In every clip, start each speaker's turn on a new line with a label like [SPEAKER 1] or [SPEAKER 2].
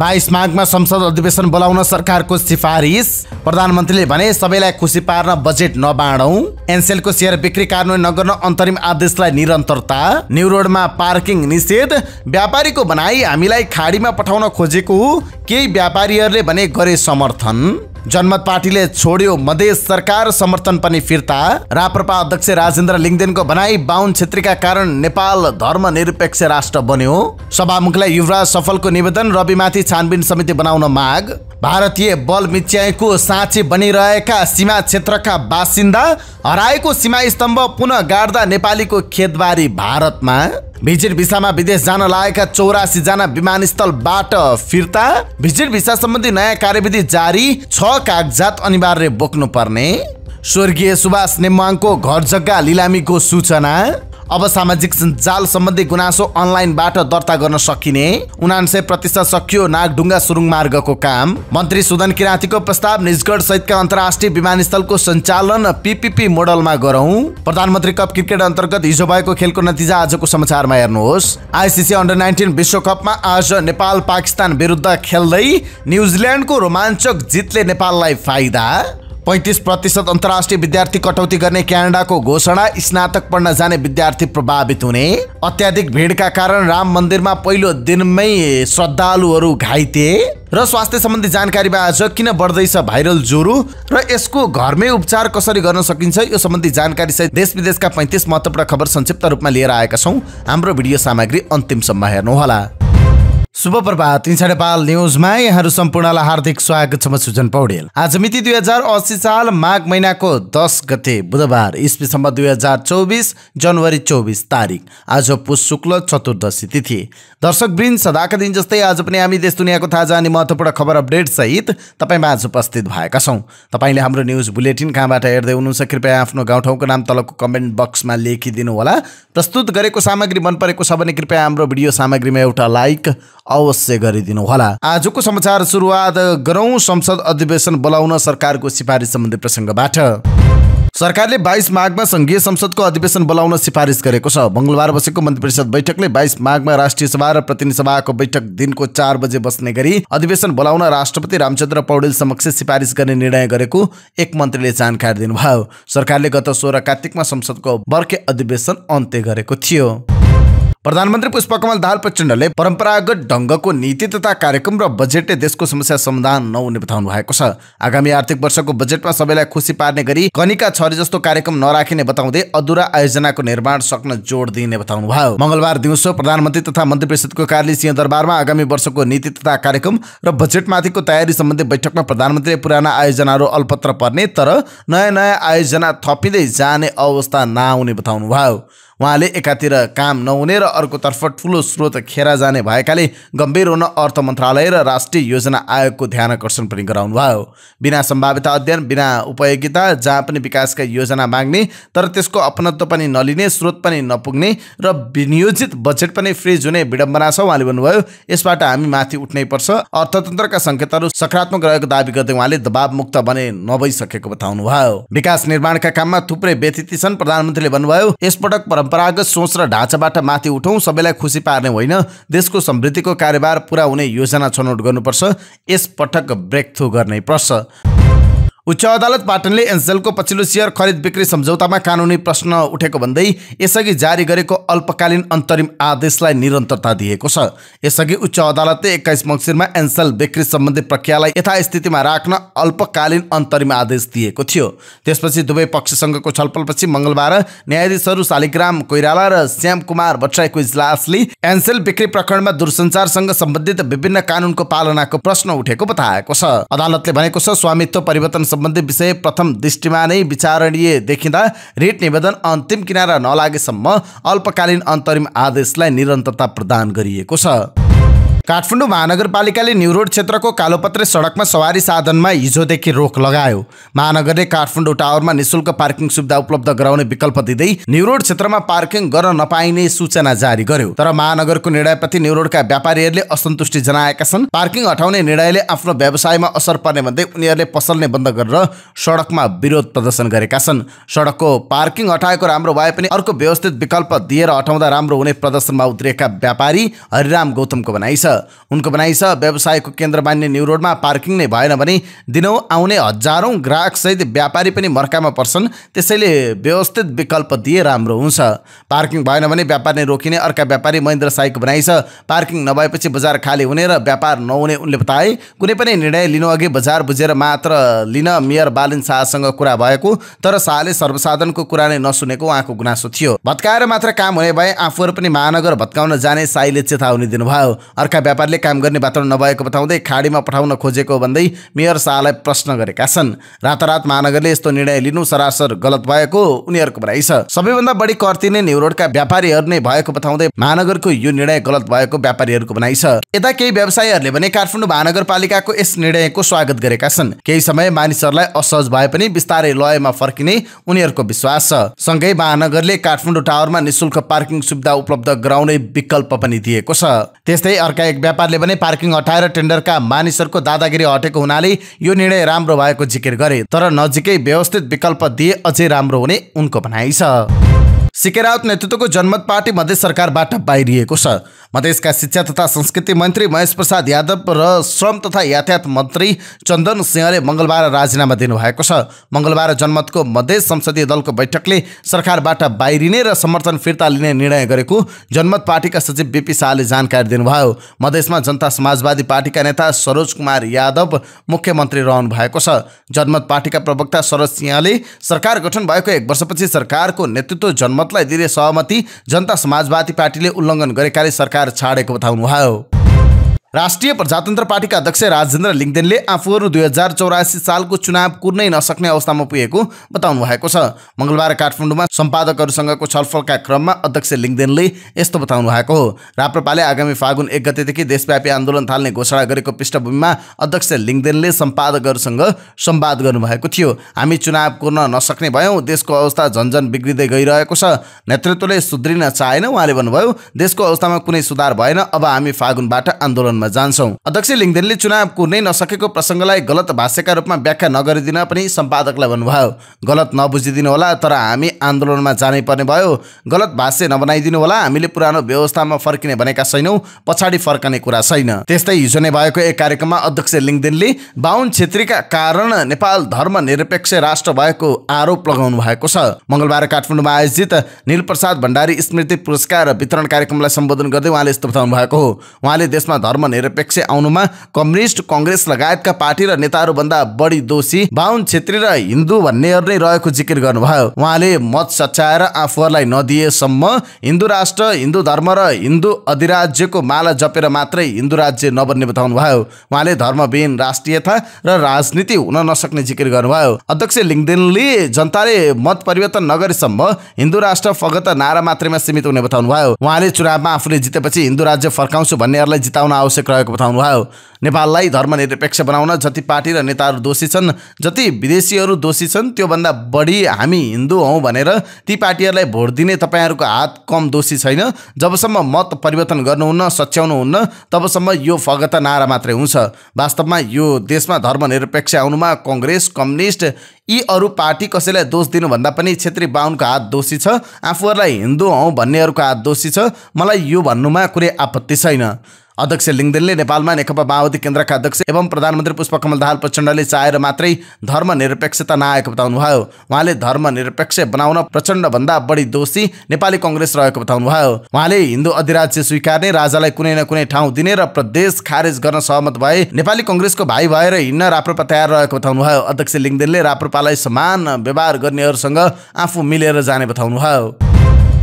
[SPEAKER 1] बाइस माघमा संसद अधिवेशन बोलाउन सरकारको सिफारिस प्रधानमन्त्रीले भने सबैलाई खुसी पार्न बजेट नबाँडौँ एनसेलको सेयर बिक्री कार्यान्वयन नगर्न अन्तरिम आदेशलाई निरन्तरता न्यु रोडमा पार्किङ निषेध व्यापारीको भनाई हामीलाई खाडीमा पठाउन खोजेको केही व्यापारीहरूले भने गरे समर्थन जनमत पार्टीले छोड्यो मधेस सरकार समर्थन पनि फिर्ता राप्रपा अध्यक्ष राजेन्द्र लिङदेनको भनाई बाहुन क्षेत्रीका कारण नेपाल धर्मनिरपेक्ष राष्ट्र बन्यो सभामुखलाई युवराज सफलको निवेदन रविमाथि छानबिन समिति बनाउन माग भारतीय बल मिच्याएको साँची बनिरहेका सीमा क्षेत्रका बासिन्दा हराएको सीमा स्तम्भ पुनः गाड्दा नेपालीको खेतबारी भारतमा भिजिट भिसामा विदेश जान लागेका जना विमानस्थलबाट फिर्ता भिजिट भिसा सम्बन्धी नयाँ कार्यविधि जारी छ कागजात अनिवार्य बोक्नु पर्ने स्वर्गीय सुभाष नेम्वाङको घर जग्गा लिलामीको सूचना अब सामाजिक सञ्जाल सम्बन्धी गुनासो अनलाइनबाट दर्ता गर्न सकिने उनान्से प्रतिशत सकियो नागढुङ्गा सुरुङ मार्गको काम मन्त्री सुदन किराँतीको प्रस्ताव निजगढ सहितका अन्तर्राष्ट्रिय विमानस्थलको सञ्चालन पिपिपी मोडलमा गरौं प्रधानमन्त्री कप क्रिकेट अन्तर्गत हिजो भएको खेलको नतिजा आजको समाचारमा हेर्नुहोस् आइसिसी अन्डर नाइन्टिन विश्वकपमा आज नेपाल पाकिस्तान विरुद्ध खेल्दै न्युजिल्यान्डको रोमाञ्चक जितले नेपाललाई फाइदा पैँतिस प्रतिशत अन्तर्राष्ट्रिय विद्यार्थी कटौती गर्ने क्यानाडाको घोषणा स्नातक पढ्न जाने विद्यार्थी प्रभावित हुने अत्याधिक भिडका कारण राम मन्दिरमा पहिलो दिनमै श्रद्धालुहरू घाइते र स्वास्थ्य सम्बन्धी जानकारीमा आज किन बढ्दैछ भाइरल ज्वरो र यसको घरमै उपचार कसरी गर्न सकिन्छ यो सम्बन्धी जानकारी सहित देश विदेशका पैँतिस महत्त्वपूर्ण खबर संक्षिप्त रूपमा लिएर आएका छौँ हाम्रो भिडियो सामग्री अन्तिमसम्म हेर्नुहोला शुभ प्रभात इन्साडे नेपाल न्युजमा यहाँहरू सम्पूर्णलाई हार्दिक स्वागत छ म सुजन पौडेल आज मिति दुई हजार असी साल माघ महिनाको दस गते बुधबार इस्वीसम्म दुई हजार चौबिस जनवरी चौबिस तारिक आज पुष शुक्ल चतुर्दशी तिथि दर्शक वृन्द सदाका दिन जस्तै आज पनि हामी देश दुनियाँको ताजा अनि महत्त्वपूर्ण खबर अपडेटसहित तपाईँमा आज उपस्थित भएका छौँ तपाईँले हाम्रो न्युज बुलेटिन कहाँबाट हेर्दै हुनुहुन्छ कृपया आफ्नो गाउँठाउँको नाम तलको कमेन्ट बक्समा लेखिदिनु होला प्रस्तुत गरेको सामग्री मन परेको छ भने कृपया हाम्रो भिडियो सामग्रीमा एउटा लाइक अवश्य गरिदिनु होला आजको समाचार सुरुवात गरौं संसद अधिवेशन बोलाउन सरकारको सिफारिस सम्बन्धी प्रसङ्गबाट सरकारले बाइस माघमा सङ्घीय संसदको अधिवेशन बोलाउन सिफारिस गरेको छ मङ्गलबार बसेको मन्त्री परिषद बैठकले बाइस माघमा राष्ट्रिय सभा र प्रतिनिधि सभाको बैठक दिनको चार बजे बस्ने गरी अधिवेशन बोलाउन राष्ट्रपति रामचन्द्र पौडेल समक्ष सिफारिस गर्ने निर्णय गरेको एक मन्त्रीले जानकारी दिनुभयो सरकारले गत सोह्र कार्तिकमा संसदको बर्खे अधिवेशन अन्त्य गरेको थियो प्रधानमन्त्री पुष्पकमल दाल प्रचण्डले परम्परागत ढङ्गको नीति तथा कार्यक्रम र बजेटले देशको समस्या समाधान नहुने बताउनु भएको छ आगामी आर्थिक वर्षको बजेटमा सबैलाई खुसी पार्ने गरी कनिका छरी जस्तो कार्यक्रम नराखिने बताउँदै अधुरा आयोजनाको निर्माण सक्न जोड दिइने भयो मङ्गलबार दिउँसो प्रधानमन्त्री तथा मन्त्री परिषदको कार्यालय सिंहदरबारमा आगामी वर्षको नीति तथा कार्यक्रम र बजेटमाथिको तयारी सम्बन्धी बैठकमा प्रधानमन्त्रीले पुराना आयोजनाहरू अल्पत्र पर्ने तर नयाँ नयाँ आयोजना थपिँदै जाने अवस्था नआउने बताउनु भयो उहाँले एकातिर काम नहुने र अर्कोतर्फ ठुलो स्रोत खेरा जाने भएकाले गम्भीर हुन अर्थ मन्त्रालय र राष्ट्रिय योजना आयोगको ध्यान आकर्षण पनि गराउनुभयो बिना सम्भाव्यता अध्ययन बिना उपयोगिता जहाँ पनि विकासका योजना माग्ने तर त्यसको अपनत्व पनि नलिने स्रोत पनि नपुग्ने र विनियोजित बजेट पनि फ्रिज हुने विडम्बना छ उहाँले भन्नुभयो यसबाट हामी माथि उठ्नै पर्छ अर्थतन्त्रका सङ्केतहरू सकारात्मक रहेको दावी गर्दै उहाँले दबावमुक्त बने नभइसकेको बताउनुभयो विकास निर्माणका काममा थुप्रै व्यतिथि छन् प्रधानमन्त्रीले भन्नुभयो यसपटक परम् परम्परागत सोच र ढाँचाबाट माथि उठौँ सबैलाई खुसी पार्ने होइन देशको समृद्धिको कारोबार पुरा हुने योजना छनौट गर्नुपर्छ यस पटक ब्रेक थ्रु गर्ने पर्छ उच्च अदालत पाटनले एन्सेलको पछिल्लो सेयर खरिद बिक्री सम्झौतामा कानुनी प्रश्न उठेको भन्दै यसअघि जारी गरेको अल्पकालीन अन्तरिम आदेशलाई निरन्तरता दिएको छ यसअघि उच्च अदालतले एक्काइस मङ्सिरमा एन्सेल बिक्री सम्बन्धी प्रक्रियालाई यथास्थितिमा राख्न अल्पकालीन अन्तरिम आदेश दिएको थियो त्यसपछि दुवै पक्षसँगको छलफलपछि मङ्गलबार न्यायाधीशहरू शालिग्राम कोइराला र श्याम कुमार भट्टराईको इजलासले एन्सेल बिक्री प्रकरणमा दूरसञ्चारसँग सम्बन्धित विभिन्न कानुनको पालनाको प्रश्न उठेको बताएको छ अदालतले भनेको छ स्वामित्व परिवर्तन सम्बन्धी विषय प्रथम दृष्टिमा नै विचारणीय देखिँदा रिट निवेदन अन्तिम किनारा नलागेसम्म अल्पकालीन अन्तरिम आदेशलाई निरन्तरता प्रदान गरिएको छ काठमाडौँ महानगरपालिकाले न्यु रोड क्षेत्रको कालोपत्रे सडकमा सवारी साधनमा हिजोदेखि रोक लगायो महानगरले काठमाडौँ टावरमा निशुल्क पार्किङ सुविधा उपलब्ध गराउने विकल्प दिँदै न्यु रोड क्षेत्रमा पार्किङ गर्न नपाइने सूचना जारी गर्यो तर महानगरको निर्णयप्रति न्यु रोडका व्यापारीहरूले असन्तुष्टि जनाएका छन् पार्किङ हटाउने निर्णयले आफ्नो व्यवसायमा असर पर्ने भन्दै उनीहरूले पसल्ने बन्द गरेर सडकमा विरोध प्रदर्शन गरेका छन् सडकको पार्किङ हटाएको राम्रो भए पनि अर्को व्यवस्थित विकल्प दिएर हटाउँदा राम्रो हुने प्रदर्शनमा उत्रिएका व्यापारी हरिराम गौतमको भनाइ छ उनको भनाइ छ व्यवसायको केन्द्र मान्ने न्यु रोडमा पार्किङ नै भएन भने दिनौ आउने हजारौँ ग्राहकसहित व्यापारी पनि मर्कामा पर्छन् त्यसैले व्यवस्थित विकल्प दिए राम्रो हुन्छ पार्किङ भएन भने व्यापार नै रोकिने अर्का व्यापारी महेन्द्र साईको भनाइ छ पार्किङ नभएपछि बजार खाली हुने र व्यापार नहुने उनले बताए कुनै पनि निर्णय लिनु अघि बजार बुझेर मात्र लिन मेयर बालिन शाहसँग कुरा भएको तर शाहले सर्वसाधारणको कुरा नै नसुनेको उहाँको गुनासो थियो भत्काएर मात्र काम हुने भए आफूहरू पनि महानगर भत्काउन जाने साईले चेतावनी दिनुभयो अर्का व्यापारले काम गर्ने वातावरण नभएको बताउँदै खाडीमा पठाउन खोजेको भन्दै मेयर शाहलाई प्रश्न गरेका छन् रातारात महानगरले यस्तो निर्णय लिनु सरासर गलत भएको उनीहरूको भनाइ छ सबैभन्दा बढी कर तिर्ने न्युरोडका व्यापारीहरू नै भएको बताउँदै महानगरको यो निर्णय गलत भएको व्यापारीहरूको भनाइ छ यता केही व्यवसायीहरूले भने काठमाडौँ महानगरपालिकाको यस निर्णयको स्वागत गरेका छन् केही समय मानिसहरूलाई असहज भए पनि बिस्तारै लयमा फर्किने उनीहरूको विश्वास छ सँगै महानगरले काठमाडौँ टावरमा निशुल्क पार्किङ सुविधा उपलब्ध गराउने विकल्प पनि दिएको छ त्यस्तै अर्का एक व्यापारले भने पार्किङ हटाएर टेन्डरका मानिसहरूको दादागिरी हटेको हुनाले यो निर्णय राम्रो भएको जिकिर गरे तर नजिकै व्यवस्थित विकल्प दिए अझै राम्रो हुने उनको भनाइ छ सिके राउत नेतृत्वको जनमत पार्टी मधेस सरकारबाट बाहिरिएको छ मधेसका शिक्षा तथा संस्कृति मन्त्री महेश प्रसाद यादव र श्रम तथा यातायात मन्त्री चन्दन सिंहले मङ्गलबार राजीनामा दिनुभएको छ मङ्गलबार जनमतको मधेस संसदीय दलको बैठकले सरकारबाट बाहिरिने र समर्थन फिर्ता लिने निर्णय गरेको जनमत पार्टीका सचिव बिपी शाहले जानकारी दिनुभयो मधेसमा जनता समाजवादी पार्टीका नेता सरोज कुमार यादव मुख्यमन्त्री रहनु भएको छ जनमत पार्टीका प्रवक्ता सरोज सिंहले सरकार गठन भएको एक वर्षपछि सरकारको नेतृत्व जनमत मतलाई दिने सहमति जनता समाजवादी पार्टीले उल्लङ्घन गरेकाले सरकार छाडेको बताउनुभयो राष्ट्रिय प्रजातन्त्र पार्टीका अध्यक्ष राजेन्द्र लिङ्गदेनले आफूहरू दुई हजार चौरासी सालको चुनाव कुर्नै नसक्ने अवस्थामा पुगेको बताउनु भएको छ मङ्गलबार काठमाडौँमा सम्पादकहरूसँगको छलफलका क्रममा अध्यक्ष लिङ्गदेनले यस्तो बताउनु भएको हो राप्रपाले आगामी फागुन एक गतेदेखि देशव्यापी आन्दोलन थाल्ने घोषणा गरेको पृष्ठभूमिमा अध्यक्ष लिङ्गदेनले सम्पादकहरूसँग सम्वाद गर्नुभएको थियो हामी चुनाव कुर्न नसक्ने भयौँ देशको अवस्था झन्झन बिग्रिँदै गइरहेको छ नेतृत्वले सुध्रिन चाहेन उहाँले भन्नुभयो देशको अवस्थामा कुनै सुधार भएन अब हामी फागुनबाट आन्दोलन सम्बन्धमा जान्छौँ अध्यक्ष लिङदेनले चुनाव कुर्नै नसकेको प्रसङ्गलाई गलत भाष्यका रूपमा व्याख्या नगरिदिन पनि सम्पादकलाई भन्नुभयो गलत नबुझिदिनु होला तर हामी आन्दोलनमा जानै पर्ने भयो गलत भाष्य नबनाइदिनु होला हामीले पुरानो व्यवस्थामा फर्किने भनेका छैनौँ पछाडि फर्कने कुरा छैन त्यस्तै हिजो नै भएको एक कार्यक्रममा अध्यक्ष लिङदेनले बाहुन छेत्रीका कारण नेपाल धर्मनिरपेक्ष राष्ट्र भएको आरोप लगाउनु भएको छ मङ्गलबार काठमाडौँमा आयोजित निलप्रसाद भण्डारी स्मृति पुरस्कार वितरण कार्यक्रमलाई सम्बोधन गर्दै उहाँले यस्तो बताउनु भएको हो उहाँले देशमा धर्म धर्मनिरपेक्ष आउनुमा कम्युनिस्ट कङ्ग्रेस लगायतका पार्टी र नेताहरूभन्दा बढी दोषी बाहुन छेत्री र हिन्दू भन्नेहरू नै रहेको जिकिर गर्नुभयो उहाँले मत सच्याएर आफूहरूलाई नदिएसम्म हिन्दू राष्ट्र हिन्दू धर्म र हिन्दू अधिराज्यको माला जपेर मात्रै हिन्दू राज्य नबन्ने बताउनु भयो उहाँले धर्मविहीन राष्ट्रियता र राजनीति हुन नसक्ने जिकिर गर्नुभयो अध्यक्ष लिङ्गदेनले जनताले मत परिवर्तन नगरेसम्म हिन्दू राष्ट्र फगत नारा मात्रैमा सीमित हुने बताउनु भयो उहाँले चुनावमा आफूले जितेपछि हिन्दू राज्य फर्काउँछु भन्नेहरूलाई जिताउन आवश्यक आवश्यक बताउनु भयो नेपाललाई धर्मनिरपेक्ष बनाउन जति पार्टी र नेताहरू दोषी छन् जति विदेशीहरू दोषी छन् त्योभन्दा बढी हामी हिन्दू हौँ भनेर ती पार्टीहरूलाई भोट दिने तपाईँहरूको हात कम दोषी छैन जबसम्म मत परिवर्तन गर्नुहुन्न सच्याउनुहुन्न तबसम्म यो फगत नारा मात्रै हुन्छ वास्तवमा यो देशमा धर्मनिरपेक्ष आउनुमा कङ्ग्रेस कम्युनिस्ट यी अरू पार्टी कसैलाई दोष दिनुभन्दा पनि क्षेत्रीय बाहुनको हात दोषी छ आफूहरूलाई हिन्दू हौँ भन्नेहरूको हात दोषी छ मलाई यो भन्नुमा कुनै आपत्ति छैन अध्यक्ष लिङदेनले नेपालमा नेकपा माओवादी केन्द्रका अध्यक्ष एवं प्रधानमन्त्री पुष्पकमल दाहाल प्रचण्डले चाहेर मात्रै धर्मनिरपेक्षता नआएको बताउनुभयो उहाँले धर्मनिरपेक्ष बनाउन प्रचण्डभन्दा बढी दोषी नेपाली कङ्ग्रेस रहेको बताउनुभयो उहाँले हिन्दू अधिराज्य स्वीकार्ने राजालाई कुनै न कुनै ठाउँ दिने र प्रदेश खारेज गर्न सहमत भए नेपाली कङ्ग्रेसको भाइ भएर हिँड्न राप्रपा तयार रहेको बताउनुभयो अध्यक्ष लिङदेनले राप्रपालाई समान व्यवहार गर्नेहरूसँग आफू मिलेर जाने बताउनुभयो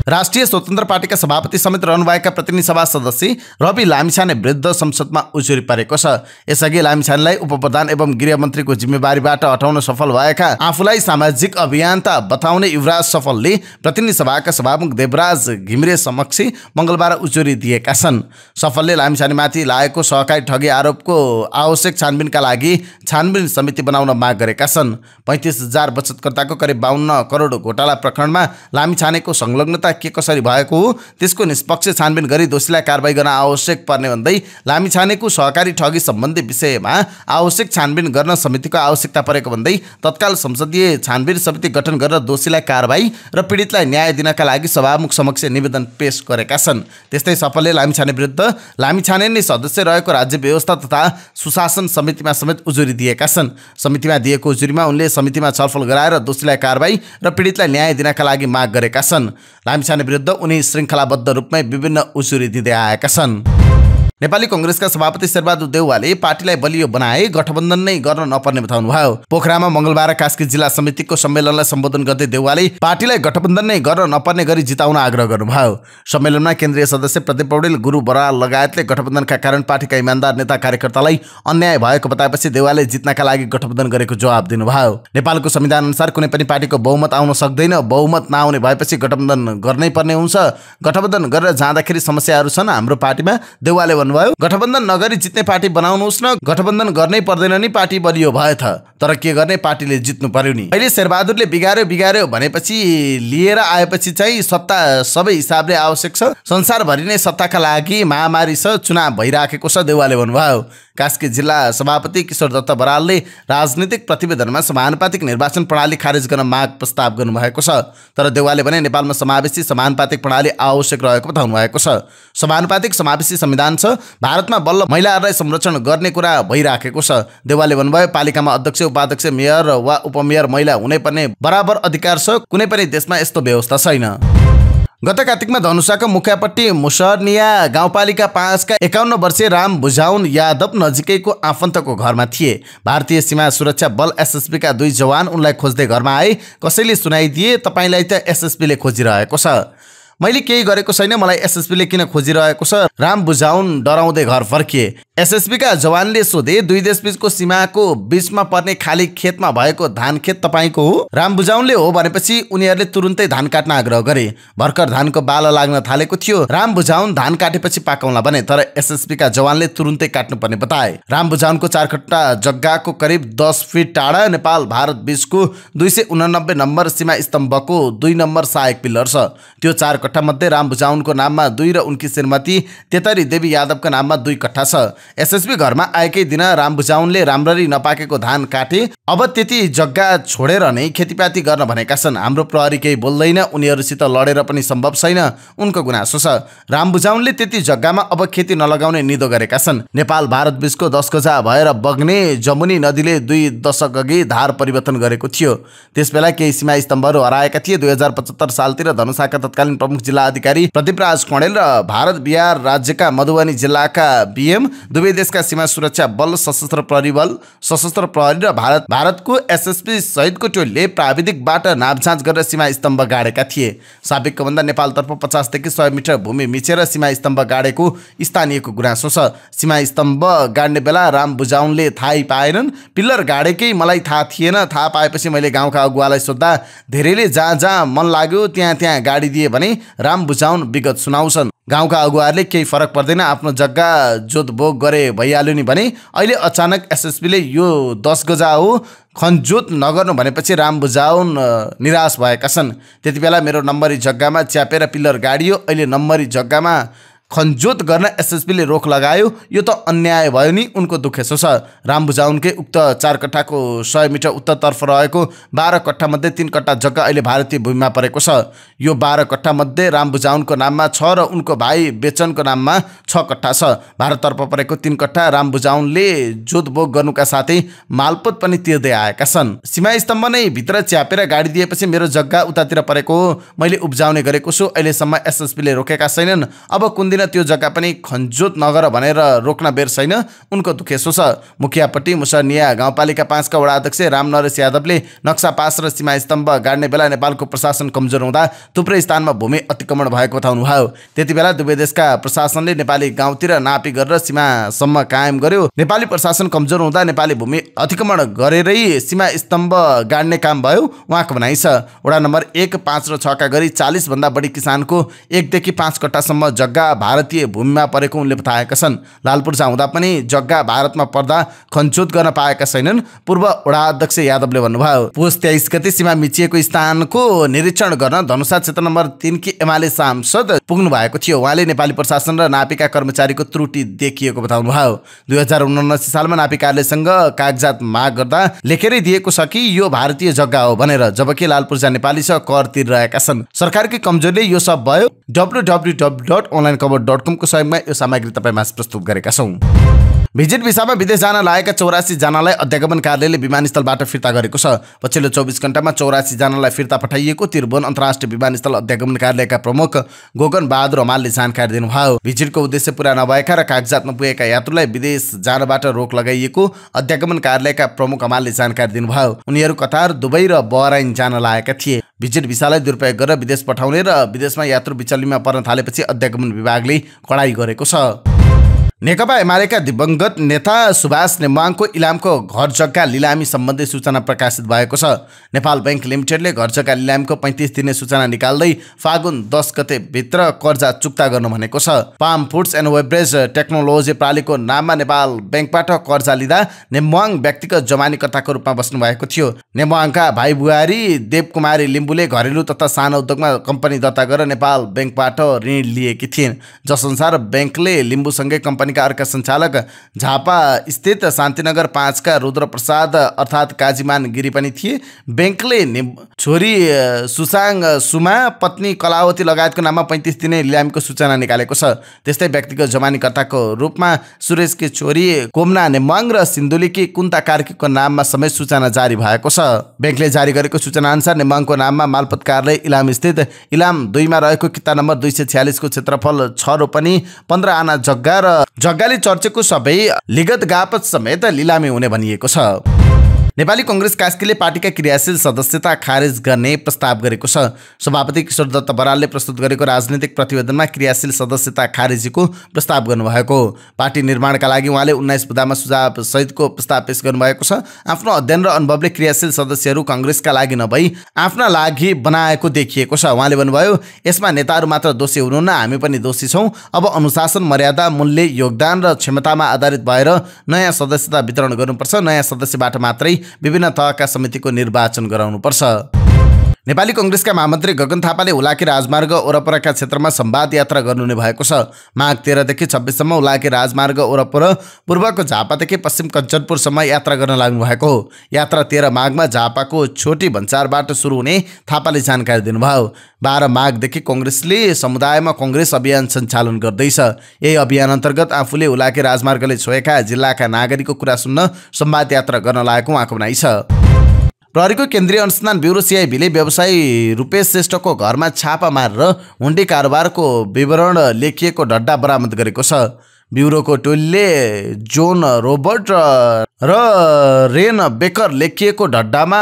[SPEAKER 1] राष्ट्रिय स्वतन्त्र पार्टीका सभापति समेत रहनुभएका प्रतिनिधि सभा सदस्य रवि लामिछाने वृद्ध संसदमा उजुरी परेको छ यसअघि लामिछानेलाई उपप्रधान एवं गृहमन्त्रीको जिम्मेवारीबाट हटाउन सफल भएका आफूलाई सामाजिक अभियन्ता बताउने युवराज सफलले प्रतिनिधि सभाका सभामुख देवराज घिमिरे समक्ष मङ्गलबार उजुरी दिएका छन् सफलले लामिछानेमाथि लागेको सहकारी ठगी आरोपको आवश्यक छानबिनका लागि छानबिन समिति बनाउन माग गरेका छन् पैँतिस हजार बचतकर्ताको करिब बाहन्न करोड घोटाला प्रकरणमा लामिछानेको संलग्नता के कसरी भएको हो त्यसको निष्पक्ष छानबिन गरी दोषीलाई कारवाही गर्न आवश्यक पर्ने भन्दै लामिछानेको सहकारी ठगी सम्बन्धी विषयमा आवश्यक छानबिन गर्न समितिको आवश्यकता परेको भन्दै तत्काल संसदीय छानबिन समिति गठन गरेर दोषीलाई कारवाही र पीडितलाई न्याय दिनका लागि सभामुख समक्ष निवेदन पेश गरेका छन् त्यस्तै सफलले लामिछाने विरुद्ध लामिछाने नै सदस्य रहेको राज्य व्यवस्था तथा सुशासन समितिमा समेत उजुरी दिएका छन् समितिमा दिएको उजुरीमा उनले समितिमा छलफल गराएर दोषीलाई कारवाही र पीडितलाई न्याय दिनका लागि माग गरेका छन् लामिछाने विरुद्ध उनी श्रृङ्खलाबद्ध रूपमै विभिन्न उजुरी दिँदै आएका छन् नेपाली कङ्ग्रेसका सभापति शेरबहादुर देउवाले पार्टीलाई बलियो बनाए गठबन्धन नै गर्न नपर्ने भयो पोखरामा मङ्गलबार कास्की जिल्ला समितिको सम्मेलनलाई सम्बोधन गर्दै देउवाले पार्टीलाई गठबन्धन नै गर्न नपर्ने गरी जिताउन आग्रह गर्नुभयो सम्मेलनमा केन्द्रीय सदस्य प्रदीप पौडेल गुरु बराल लगायतले गठबन्धनका कारण पार्टीका इमान्दार नेता कार्यकर्तालाई अन्याय भएको बताएपछि देउवाले जित्नका लागि गठबन्धन गरेको जवाब दिनुभयो नेपालको संविधान अनुसार कुनै पनि पार्टीको बहुमत आउन सक्दैन बहुमत नआउने भएपछि गठबन्धन गर्नै पर्ने हुन्छ गठबन्धन गरेर जाँदाखेरि समस्याहरू छन् हाम्रो पार्टीमा देउवाले भन्नुभयो गठबन्धन नगरी जित्ने पार्टी बनाउनुहोस् न गठबन्धन गर्नै पर्दैन नि पार्टी बलियो भए त तर के गर्ने पार्टीले जित्नु पर्यो नि अहिले शेरबहादुरले बिगार्यो बिगार्यो भनेपछि लिएर आएपछि चाहिँ सत्ता सबै हिसाबले आवश्यक छ संसारभरि नै सत्ताका लागि महामारी छ चुनाव भइराखेको छ देउवाले भन्नुभयो कास्की जिल्ला सभापति किशोर दत्त बरालले राजनीतिक प्रतिवेदनमा समानुपातिक निर्वाचन प्रणाली खारेज गर्न माग प्रस्ताव गर्नुभएको छ तर देउवाले भने नेपालमा समावेशी समानुपातिक प्रणाली आवश्यक रहेको बताउनु भएको छ समानुपातिक समावेशी संविधान छ भारतमा बल्ल महिलाहरूलाई संरक्षण गर्ने कुरा भइराखेको छ देवालले भन्नुभयो पालिकामा अध्यक्ष उपाध्यक्ष मेयर वा उपमेयर महिला हुनै पर्ने बराबर अधिकार छ कुनै पनि देशमा यस्तो व्यवस्था छैन गत कार्तिकमा धनुषाको मुख्यापट्टि मुसर्निया गाउँपालिका पाँचका एकाउन्न वर्षीय राम बुझाउन यादव नजिकैको आफन्तको घरमा थिए भारतीय सीमा सुरक्षा बल एसएसबीका दुई जवान उनलाई खोज्दै घरमा आए कसैले सुनाइदिए तपाईँलाई त एसएसबीले खोजिरहेको छ मैले केही गरेको छैन मलाई एसएसपीले किन खोजिरहेको छ राम बुझाउन डराउँदै घर फर्किए एसएसपीका जवानले सोधे दुई देश बिचको सीमाको बीचमा पर्ने खाली खेतमा भएको धान खेत तपाईँको हो राम बुझाउनले हो भनेपछि उनीहरूले तुरुन्तै धान काट्न आग्रह गरे भर्खर धानको बाला लाग्न थालेको थियो राम बुझाउन धान काटेपछि पाकाउला भने तर एसएसपीका जवानले तुरुन्तै काट्नु पर्ने बताए राम बुझाउनको चारखट्टा जग्गाको करिब दस फिट टाढा नेपाल भारत बिचको दुई सय उनानब्बे नम्बर सीमा स्तम्भको दुई नम्बर सहायक पिल्लर छ त्यो चार कट्ठामध्ये राम भुजाउनको नाममा दुई र उनकी श्रीमती तेतरी देवी यादवको नाममा दुई कट्ठा छ एसएसबी घरमा आएकै दिन राम भुजाउनले राम्ररी नपाकेको धान काटे अब त्यति जग्गा छोडेर नै खेतीपाती गर्न भनेका छन् हाम्रो प्रहरी केही बोल्दैन उनीहरूसित लडेर पनि सम्भव छैन उनको गुनासो छ राम बुझाउनले त्यति जग्गामा अब खेती नलगाउने निदो गरेका छन् नेपाल भारत बीचको गजा भएर बग्ने जमुनी नदीले दुई दशक अघि धार परिवर्तन गरेको थियो त्यसबेला केही सीमा स्तम्भहरू हराएका थिए दुई हजार पचहत्तर सालतिर धनुषाका तत्कालीन प्रमुख प्रमुख जिल्ला अधिकारी प्रदीपराज कणेल र भारत बिहार राज्यका मधुबनी जिल्लाका बिएम दुवै देशका सीमा सुरक्षा बल सशस्त्र प्रहरी बल सशस्त्र प्रहरी र भारत भारतको एसएसपी सहितको टोलीले प्राविधिकबाट नापझाँच गरेर सीमा स्तम्भ गाडेका थिए साबिकको भन्दा नेपालतर्फ पचासदेखि सय मिटर भूमि मिचेर सीमा स्तम्भ गाडेको स्थानीयको गुनासो छ सीमा स्तम्भ गाड्ने बेला राम बुझाउनले थाहै पाएनन् पिल्लर गाडेकै मलाई थाहा थिएन थाहा पाएपछि मैले गाउँका अगुवालाई सोद्धा धेरैले जहाँ जहाँ मन लाग्यो त्यहाँ त्यहाँ गाडी दिए भने राम बुझाउन विगत सुनाउँछन् गाउँका अगुवाहरूले केही फरक पर्दैन आफ्नो जग्गा जोतभोग गरे भइहाल्यो नि भने अहिले अचानक एसएसपीले यो दस गजा हो खनजोत नगर्नु भनेपछि राम बुझाउन निराश भएका छन् त्यति बेला मेरो नम्बरी जग्गामा च्यापेर पिल्लर गाडियो अहिले नम्बरी जग्गामा खनजोत गर्न एसएसपीले रोक लगायो यो त अन्याय भयो नि उनको दुखेसो छ बुझाउनकै उक्त चार कट्ठाको सय मिटर उत्तरतर्फ रहेको बाह्र कट्ठामध्ये तिन कट्ठा जग्गा अहिले भारतीय भूमिमा परेको छ यो बाह्र कट्ठामध्ये रामबुजाउनको नाममा छ र उनको भाइ बेचनको नाममा छ कट्ठा छ भारततर्फ परेको तिन कट्ठा रामबुजाउनले जोतभोग गर्नुका साथै मालपोत पनि तिर्दै आएका छन् सीमा स्तम्भ नै भित्र च्यापेर गाडी दिएपछि मेरो जग्गा उतातिर परेको मैले उब्जाउने गरेको छु अहिलेसम्म एसएसपीले रोकेका छैनन् अब कुन सक्दिनँ त्यो जग्गा पनि खन्जोत नगर भनेर रोक्न बेर छैन उनको दुखेसो छ मुखियापट्टि मुसनिया गाउँपालिका पाँचका वडा अध्यक्ष रामनरेश यादवले नक्सा पास र सीमा स्तम्भ गाड्ने बेला नेपालको प्रशासन कमजोर हुँदा थुप्रै स्थानमा भूमि अतिक्रमण भएको बताउनुभयो त्यति बेला दुवै देशका प्रशासनले नेपाली गाउँतिर नापी गरेर सीमासम्म कायम गर्यो नेपाली प्रशासन कमजोर हुँदा नेपाली भूमि अतिक्रमण गरेरै सीमा स्तम्भ गाड्ने काम भयो उहाँको भनाइ छ वडा नम्बर एक पाँच र छका गरी चालिसभन्दा बढी किसानको एकदेखि पाँच कट्टासम्म जग्गा भारतीय भूमिमा परेको उनले बताएका छन् लालपुर्जा हुँदा पनि जग्गा भारतमा पर्दा खनचोत गर्न पाएका छैनन् पूर्व वडा अध्यक्ष यादवले भन्नुभयो पुस तेइस गते सीमा मिचिएको स्थानको निरीक्षण गर्न धनुषा क्षेत्र नम्बर तिनकी एमाले सांसद पुग्नु भएको थियो उहाँले नेपाली प्रशासन र नापिका कर्मचारीको त्रुटि देखिएको बताउनुभयो दुई हजार उनासी सालमा नापी कार्यालयसँग कागजात माग गर्दा लेखेरै दिएको छ कि यो भारतीय जग्गा हो भनेर जबकि लालपुर्जा छ कर तिरिरहेका छन् सरकारकै कमजोरीले यो सब भयो W W dot online cover dot com को सहयोग में यह सामग्री तैयार प्रस्तुत गरेका भिजिट भिसामा विदेश जान लागेका जनालाई अध्यागमन कार्यालयले विमानस्थलबाट फिर्ता गरेको छ पछिल्लो चौबिस घन्टामा जनालाई फिर्ता पठाइएको त्रिभुवन अन्तर्राष्ट्रिय विमानस्थल अध्यागमन कार्यालयका प्रमुख गोगन बहादुर हमालले जानकारी दिनुभयो भिजिटको उद्देश्य पुरा नभएका र कागजात नपुगेका यात्रुलाई विदेश जानबाट रोक लगाइएको अध्यागमन कार्यालयका प्रमुख हमालले जानकारी दिनुभयो उनीहरू कतार दुबई र बहराइन जान लागेका थिए भिजिट भिसालाई दुरुपयोग गरेर विदेश पठाउने र विदेशमा यात्रु बिचल्लीमा पर्न थालेपछि अध्यागमन विभागले कडाई गरेको छ नेकपा एमालेका दिवंगत नेता सुभाष नेमवाङको इलामको घर जग्गा लिलामी सम्बन्धी सूचना प्रकाशित भएको छ नेपाल ब्याङ्क लिमिटेडले घर जग्गा लिलामीको पैँतिस दिने सूचना निकाल्दै फागुन दस भित्र कर्जा चुक्ता गर्नु भनेको छ palm foods and beverage technology प्रालीको नाममा नेपाल ब्याङ्कबाट कर्जा लिँदा नेमवाङ व्यक्तिगत जमानीकर्ताको रूपमा बस्नु भएको थियो नेमवाङका भाइ बुहारी देवकुमारी लिम्बुले घरेलु तथा सानो उद्योगमा कम्पनी दर्ता गरेर नेपाल ब्याङ्कबाट ऋण लिएकी थिइन् जसअनुसार ब्याङ्कले लिम्बुसँगै कम्पनी कम्पनीका अर्का सञ्चालक झापा स्थित शान्तिनगर पाँचका रुद्रप्रसाद अर्थात् काजीमान गिरी पनि थिए ब्याङ्कले छोरी सुसाङ सुमा पत्नी कलावती लगायतको नाममा पैँतिस दिने लिलामीको सूचना निकालेको छ त्यस्तै व्यक्तिको जमानीकर्ताको रूपमा सुरेशकी छोरी कोमना नेमाङ र सिन्धुलीकी कुन्ता कार्कीको नाममा समेत सूचना जारी भएको छ ब्याङ्कले जारी गरेको सूचना अनुसार नेमाङको नाममा मालपत इलाम स्थित इलाम दुईमा रहेको किता नम्बर दुई सय छ्यालिसको क्षेत्रफल छ रोपनी पन्ध्र आना जग्गा र जग्गाले चर्चेको सबै लिगत गापत समेत लिलामी हुने भनिएको छ नेपाली कङ्ग्रेस कास्कीले पार्टीका क्रियाशील सदस्यता खारेज गर्ने प्रस्ताव गरेको छ सभापति किशोर दत्त बरालले प्रस्तुत गरेको राजनैतिक प्रतिवेदनमा क्रियाशील सदस्यता खारेजीको प्रस्ताव गर्नुभएको पार्टी निर्माणका लागि उहाँले उन्नाइस बुदामा सुझाव सहितको प्रस्ताव पेश गर्नुभएको छ आफ्नो अध्ययन र अनुभवले क्रियाशील सदस्यहरू कङ्ग्रेसका लागि नभई आफ्ना लागि बनाएको देखिएको छ उहाँले भन्नुभयो यसमा नेताहरू मात्र दोषी हुनुहुन्न हामी पनि दोषी छौँ अब अनुशासन मर्यादा मूल्य योगदान र क्षमतामा आधारित भएर नयाँ सदस्यता वितरण गर्नुपर्छ नयाँ सदस्यबाट मात्रै विभिन्न तहका समितिको निर्वाचन गराउनुपर्छ नेपाली कङ्ग्रेसका महामन्त्री गगन थापाले हुलाकी राजमार्ग वरपरका क्षेत्रमा सम्वाद यात्रा गर्नुहुने भएको छ माघ तेह्रदेखि छब्बिससम्म हुलाकी राजमार्ग वरपर पूर्वको झापादेखि पश्चिम कञ्चनपुरसम्म यात्रा गर्न लाग्नु भएको हो यात्रा तेह्र माघमा झापाको छोटी भन्सारबाट सुरु हुने थापाले जानकारी दिनुभयो बाह्र माघदेखि कङ्ग्रेसले समुदायमा कङ्ग्रेस अभियान सञ्चालन गर्दैछ यही अभियान अन्तर्गत आफूले हुलाकी राजमार्गले छोएका जिल्लाका नागरिकको कुरा सुन्न सम्वाद यात्रा गर्न लागेको उहाँको भनाइ छ प्रहरीको केन्द्रीय अनुसन्धान ब्युरो सिआइभीले व्यवसायी रूपेश श्रेष्ठको घरमा छापा मारेर हुन्डी कारोबारको विवरण लेखिएको ढड्डा बरामद गरेको छ ब्युरोको टोलीले जोन रोबर्ट र रेन बेकर लेखिएको ढड्डामा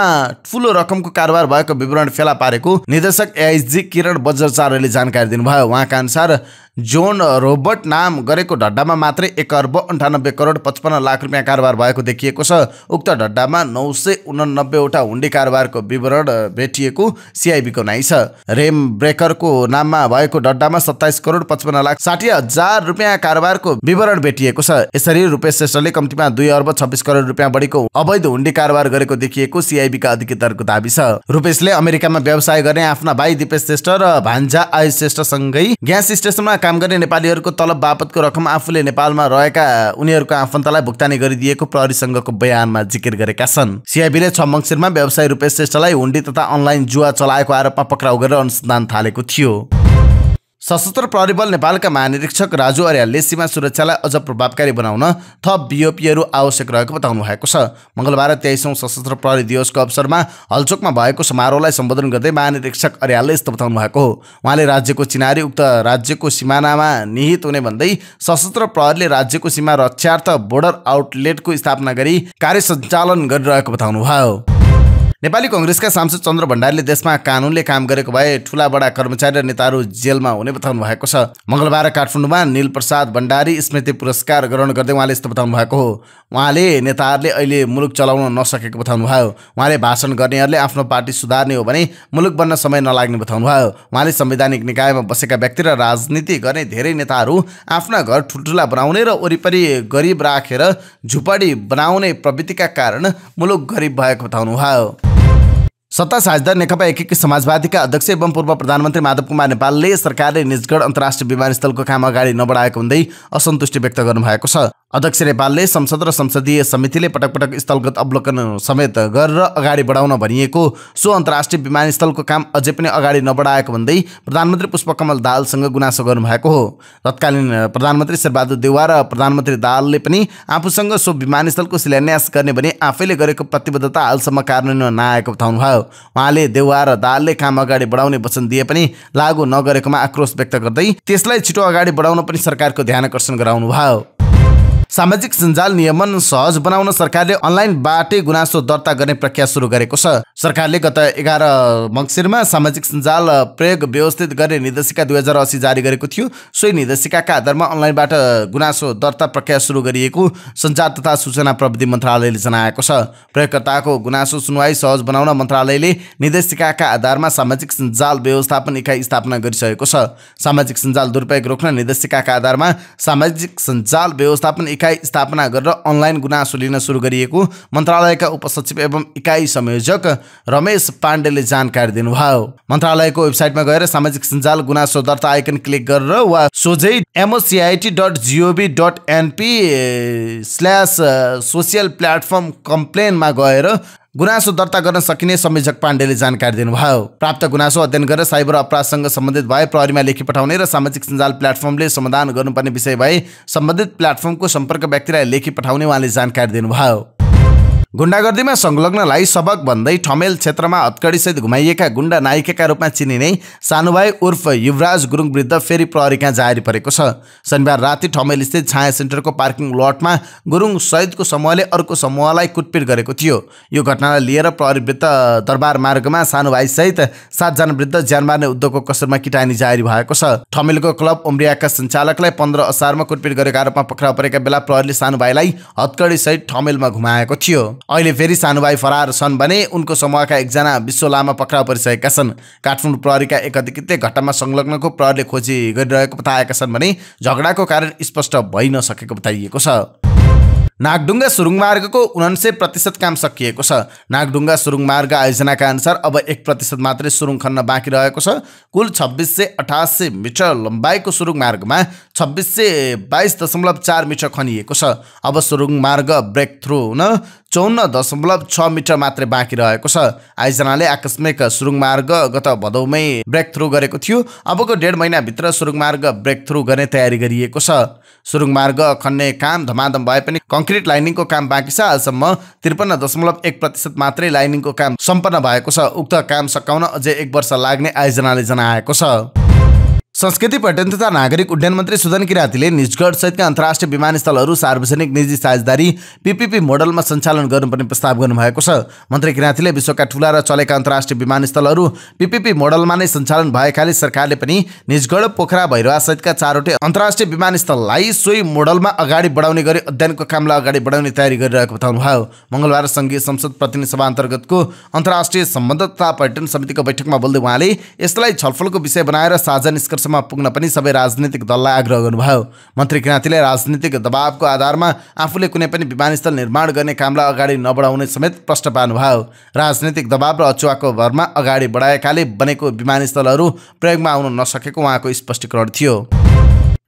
[SPEAKER 1] ठुलो रकमको कारोबार भएको विवरण फेला पारेको निर्देशक एआइजी किरण बज्रचार्यले जानकारी दिनुभयो उहाँका अनुसार जोन रोबर्ट नाम गरेको ढड्डामा मात्रै एक अर्ब अन्ठानब्बे करोड पचपन्न लाख रुपियाँ कारोबार भएको देखिएको छ उक्त ढड्डामा नौ सय उनानब्बेवटा हुन्डी कारोबारको विवरण भेटिएको सिआइबीको नाइ छ रेम ब्रेकरको नाममा भएको ढड्डामा सत्ताइस करोड पचपन्न लाख साठी हजार रुपियाँ कारोबारको विवरण भेटिएको छ यसरी रुपेश श्रेष्ठले कम्तीमा दुई अर्ब छब्बिस करोड रुपियाँ बढीको अवैध हुन्डी कारोबार गरेको देखिएको सिआइबीका अधिकृतहरूको दावी छ रुपेशले अमेरिकामा व्यवसाय गर्ने आफ्ना भाइ दिपेश श्रेष्ठ र भान्जा आयुष श्रेष्ठसँगै ग्यास स्टेसनमा काम गर्ने नेपालीहरूको तलब बापतको रकम आफूले नेपालमा रहेका उनीहरूको आफन्तलाई भुक्तानी गरिदिएको प्रहरी संघको बयानमा जिकिर गरेका छन् सिआइबीले छ मङ्सिरमा व्यवसायी रूपेश श्रेष्ठलाई हुन्डी तथा अनलाइन जुवा चलाएको आरोपमा पक्राउ गरेर अनुसन्धान थालेको थियो सशस्त्र प्रहरी बल नेपालका महानिरीक्षक राजु अर्यालले सीमा सुरक्षालाई अझ प्रभावकारी बनाउन थप बिओपीहरू आवश्यक रहेको बताउनु भएको छ मङ्गलबार तेइसौँ सशस्त्र प्रहरी दिवसको अवसरमा हलचोकमा भएको समारोहलाई सम्बोधन गर्दै महानिरीक्षक अर्यालले यस्तो बताउनु भएको हो उहाँले राज्यको चिनारी उक्त राज्यको सिमानामा निहित हुने भन्दै सशस्त्र प्रहरीले राज्यको सीमा रक्षार्थ बोर्डर आउटलेटको स्थापना गरी कार्य सञ्चालन गरिरहेको बताउनु भयो नेपाली कङ्ग्रेसका सांसद चन्द्र भण्डारीले देशमा कानुनले काम गरेको भए ठुला बडा कर्मचारी र नेताहरू जेलमा हुने बताउनु भएको छ मङ्गलबार काठमाडौँमा निलप्रसाद भण्डारी स्मृति पुरस्कार ग्रहण गर्दै उहाँले यस्तो बताउनु भएको हो उहाँले नेताहरूले अहिले मुलुक चलाउन नसकेको बताउनुभयो उहाँले भाषण गर्नेहरूले आफ्नो पार्टी सुधार्ने हो भने मुलुक बन्न समय नलाग्ने बताउनु बताउनुभयो उहाँले संवैधानिक निकायमा बसेका व्यक्ति र राजनीति गर्ने धेरै नेताहरू आफ्ना घर ठुल्ठुला बनाउने र वरिपरि गरिब राखेर झुपडी बनाउने प्रवृत्तिका कारण मुलुक गरिब भएको बताउनु बताउनुभयो सत्ता साझेदार नेकपा एकीकृत समाजवादीका अध्यक्ष एवं पूर्व प्रधानमन्त्री माधव कुमार नेपालले सरकारले निजगढ अन्तर्राष्ट्रिय विमानस्थलको काम अगाडि नबढाएको हुँदै असन्तुष्टि व्यक्त गर्नुभएको छ अध्यक्ष नेपालले संसद र संसदीय समितिले पटक पटक स्थलगत अवलोकन समेत गरेर अगाडि बढाउन भनिएको सो अन्तर्राष्ट्रिय विमानस्थलको काम अझै पनि अगाडि नबढाएको भन्दै प्रधानमन्त्री पुष्पकमल दालसँग गुनासो गर्नुभएको हो तत्कालीन प्रधानमन्त्री शेरबहादुर देवा र प्रधानमन्त्री दालले पनि आफूसँग सो विमानस्थलको शिलान्यास गर्ने भने आफैले गरेको प्रतिबद्धता हालसम्म कार्यान्वयन नआएको भयो उहाँले देउवा र दालले काम अगाडि बढाउने वचन दिए पनि लागू नगरेकोमा आक्रोश व्यक्त गर्दै त्यसलाई छिटो अगाडि बढाउन पनि सरकारको ध्यान आकर्षण गराउनु भयो सामाजिक सञ्जाल नियमन सहज बनाउन सरकारले अनलाइनबाटै गुनासो दर्ता गर्ने प्रक्रिया सुरु गरेको छ सरकारले गत एघार मङ्सिरमा सामाजिक सञ्जाल प्रयोग व्यवस्थित गर्ने निर्देशिका दुई हजार असी जारी गरेको थियो सोही निर्देशिकाका आधारमा अनलाइनबाट गुनासो दर्ता प्रक्रिया सुरु गरिएको सञ्चार तथा सूचना प्रविधि मन्त्रालयले जनाएको छ प्रयोगकर्ताको गुनासो सुनवाई सहज बनाउन मन्त्रालयले निर्देशिकाका आधारमा सामाजिक सञ्जाल व्यवस्थापन इकाइ स्थापना गरिसकेको छ सामाजिक सञ्जाल दुरुपयोग रोक्न निर्देशिकाका आधारमा सामाजिक सञ्जाल व्यवस्थापन इकाइ स्थापना गरेर अनलाइन गुनासो लिन सुरु गरिएको मन्त्रालयका उपसचिव एवं इकाइ संयोजक रमेश पाण्डेले जानकारी दिनुभयो मन्त्रालयको वेबसाइटमा गएर सामाजिक सञ्जाल गुनासो दर्ता आइकन क्लिक गरेर वा सोझै MOCIT dot GOV dot NP slash social platform कम्प्लेनमा गएर गुनासो दर्ता गर्न सकिने संयोजक पाण्डेले जानकारी दिनुभयो प्राप्त गुनासो अध्ययन गरेर साइबर अपराधसँग सम्बन्धित भए प्रहरीमा लेखी पठाउने र सामाजिक सञ्जाल प्लेटफर्मले समाधान गर्नुपर्ने विषय भए सम्बन्धित प्लेटफर्मको सम्पर्क व्यक्तिलाई लेखी पठाउने उहाँले जानकारी दिनुभयो गुण्डागर्दीमा संलग्नलाई सबक भन्दै ठमेल क्षेत्रमा हत्कडीसहित घुमाइएका गुण्डा नायिकाका रूपमा चिनिने सानुभाइ उर्फ युवराज गुरुङ वृद्ध फेरि प्रहरी कहाँ जारी परेको छ शनिबार राति ठमेल स्थित छाया सेन्टरको पार्किङ लटमा गुरुङ सहितको समूहले अर्को समूहलाई कुटपिट गरेको थियो यो घटनालाई लिएर प्रहरी वृद्ध दरबार मार्गमा सानुभाइसहित सातजना वृद्ध ज्यान मार्ने उद्योगको कसरमा किटानी जारी भएको छ ठमेलको क्लब उम्रियाका सञ्चालकलाई पन्ध्र असारमा कुटपिट गरेको आरोपमा पक्राउ परेका बेला प्रहरीले सानुभाइलाई हत्कडीसहित ठमेलमा घुमाएको थियो अहिले फेरि सानो भाइ फरार छन् भने उनको समूहका एकजना विश्व लामा पक्राउ परिसकेका छन् काठमाडौँ प्रहरीका एक अधिकृत घटनामा संलग्नको प्रहरीले खोजी गरिरहेको बताएका छन् भने झगडाको कारण स्पष्ट भइ नसकेको बताइएको छ नागडुङ्गा सुरुङ मार्गको उनान्से प्रतिशत काम सकिएको छ नागडुङ्गा सुरुङ मार्ग आयोजनाका अनुसार अब एक प्रतिशत मात्रै सुरुङ खन्न बाँकी रहेको छ कुल छब्बिस सय अठासी मिटर लम्बाइको सुरुङ मार्गमा छब्बिस सय बाइस दशमलव चार मिटर खनिएको छ अब सुरुङ मार्ग ब्रेक थ्रु हुन चौन्न दशमलव छ मिटर मात्रै बाँकी रहेको छ आयोजनाले आकस्मिक सुरुङ मार्ग गत भदौमै ब्रेक थ्रु गरेको थियो अबको डेढ महिनाभित्र सुरुङ मार्ग ब्रेक थ्रु गर्ने तयारी गरिएको छ सुरुङ मार्ग खन्ने काम धमाधम भए पनि कङ्क्रिट लाइनिङको काम बाँकी छ आजसम्म त्रिपन्न दशमलव एक प्रतिशत मात्रै लाइनिङको काम सम्पन्न भएको छ उक्त काम सकाउन अझै एक वर्ष लाग्ने आयोजनाले जनाएको छ संस्कृति पर्यटन तथा नागरिक उड्डयन मन्त्री सुदन किराँतीले निजगढसहितका अन्तर्राष्ट्रिय विमानस्थलहरू सार्वजनिक निजी साझेदारी पिपिपी मोडलमा सञ्चालन गर्नुपर्ने प्रस्ताव गर्नुभएको छ मन्त्री किराँतीले विश्वका ठुला र चलेका अन्तर्राष्ट्रिय विमानस्थलहरू पिपिपी मोडलमा नै सञ्चालन भएकाले सरकारले पनि निजगढ पोखरा भैरवासहितका चारवटै अन्तर्राष्ट्रिय विमानस्थललाई सोही मोडलमा अगाडि बढाउने गरी अध्ययनको कामलाई अगाडि बढाउने तयारी गरिरहेको बताउनुभयो मङ्गलबार सङ्घीय संसद प्रतिनिधि सभा अन्तर्गतको अन्तर्राष्ट्रिय सम्बन्ध तथा पर्यटन समितिको बैठकमा बोल्दै उहाँले यसलाई छलफलको विषय बनाएर साझा निष्कर्ष प्रदेशसम्म पुग्न पनि सबै राजनीतिक दललाई आग्रह गर्नुभयो मन्त्री किराँतीले राजनीतिक दबावको आधारमा आफूले कुनै पनि विमानस्थल निर्माण गर्ने कामलाई अगाडि नबढाउने समेत प्रश्न पार्नुभयो राजनीतिक दबाव र अचुवाको भरमा अगाडि बढाएकाले बनेको विमानस्थलहरू प्रयोगमा आउन नसकेको उहाँको स्पष्टीकरण थियो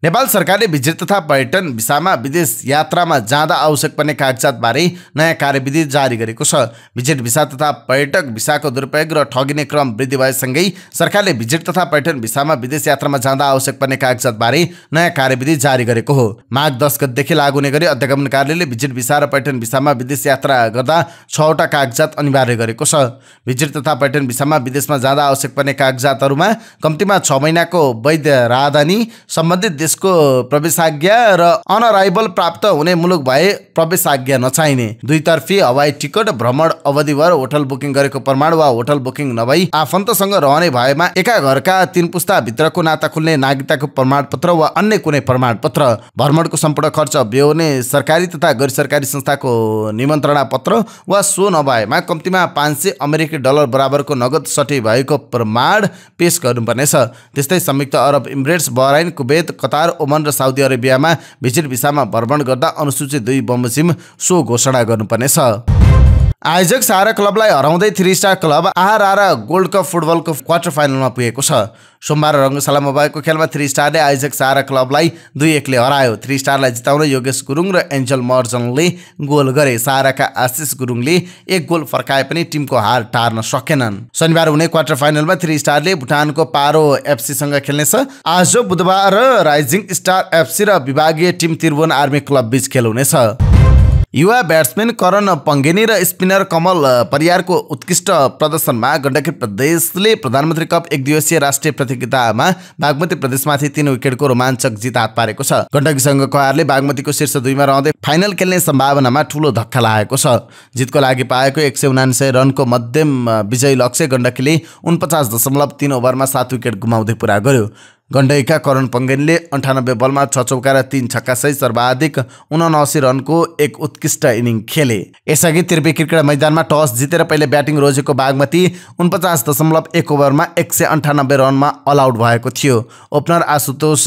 [SPEAKER 1] नेपाल सरकारले भिजिट तथा पर्यटन भिसामा विदेश यात्रामा जाँदा आवश्यक पर्ने कागजातबारे नयाँ कार्यविधि जारी गरेको छ भिजिट भिसा तथा पर्यटक भिसाको दुरुपयोग र ठगिने क्रम वृद्धि भएसँगै सरकारले भिजिट तथा पर्यटन भिसामा विदेश यात्रामा जाँदा आवश्यक पर्ने कागजातबारे नयाँ कार्यविधि जारी गरेको हो माघ दस गतिदेखि लागू हुने गरी अध्यागमन कार्यालयले भिजिट भिसा र पर्यटन भिसामा विदेश यात्रा गर्दा छवटा कागजात अनिवार्य गरेको छ भिजिट तथा पर्यटन भिसामा विदेशमा जाँदा आवश्यक पर्ने कागजातहरूमा कम्तीमा छ महिनाको वैध राहदानी सम्बन्धित देशको प्रवेशाज्ञा र अनअराइबल प्राप्त हुने मुलुक भए प्रवेशाज्ञा नचाहिने दुईतर्फी हवाई टिकट भ्रमण अवधिभर होटल बुकिङ गरेको प्रमाण वा होटल बुकिङ नभई आफन्तसँग रहने भएमा एका घरका तीन भित्रको नाता खुल्ने नागरिकताको प्रमाणपत्र वा अन्य कुनै प्रमाणपत्र भ्रमणको सम्पूर्ण खर्च बेहोर्ने सरकारी तथा गैर सरकारी संस्थाको निमन्त्रणा पत्र वा सो नभएमा कम्तीमा पाँच सय अमेरिकी डलर बराबरको नगद सटी भएको प्रमाण पेश गर्नुपर्नेछ त्यस्तै संयुक्त अरब Emirates Bahrain Kuwait Qatar Oman र साउदी अरेबियामा भिजिट भिसामा भ्रमण गर्दा अनुसूचित दुई बमोजिम सो घोषणा गर्नुपर्नेछ आयोजक सारा क्लबलाई हराउँदै three star club Aaha Rara gold cup फुटबलको क्वार्टर फाइनलमा पुगेको छ सोमबार रङ्गशालामा भएको खेलमा थ्री स्टारले आयोजक सारा क्लबलाई दुई एकले हरायो थ्री स्टारलाई जिताउन योगेश गुरुङ र एन्जल मर्जनले गोल गरे साराका आशिष गुरुङले एक गोल फर्काए पनि टिमको हार टार्न सकेनन् शनिबार हुने क्वार्टर फाइनलमा थ्री स्टारले भुटानको पारो एफसीसँग खेल्नेछ आज बुधबार राइजिङ स्टार एफसी र विभागीय टिम त्रिभुवन आर्मी क्लब बीच खेल हुनेछ युवा ब्याट्सम्यान करण पङ्गेनी र स्पिनर कमल परियारको उत्कृष्ट प्रदर्शनमा गण्डकी प्रदेशले प्रधानमन्त्री कप एक दिवसीय राष्ट्रिय प्रतियोगितामा बागमती प्रदेशमाथि तीन विकेटको रोमाञ्चक जित हात पारेको छ गण्डकी हारले बागमतीको शीर्ष दुईमा रहँदै फाइनल खेल्ने सम्भावनामा ठुलो धक्का लागेको छ जितको लागि पाएको एक सय रनको मध्यम विजयी लक्ष्य गण्डकीले उनपचास दशमलव तिन ओभरमा सात विकेट गुमाउँदै पुरा गर्यो गण्डैका करण पङ्गेनले अन्ठानब्बे बलमा छ चौका र तीन छक्का सहित सर्वाधिक उनासी रनको एक उत्कृष्ट इनिङ खेले यसअघि त्रिपी क्रिकेट मैदानमा टस जितेर पहिले ब्याटिङ रोजेको बागमती उनपचास दशमलव एक ओभरमा एक सय अन्ठानब्बे रनमा अल आउट भएको थियो ओपनर आशुतोष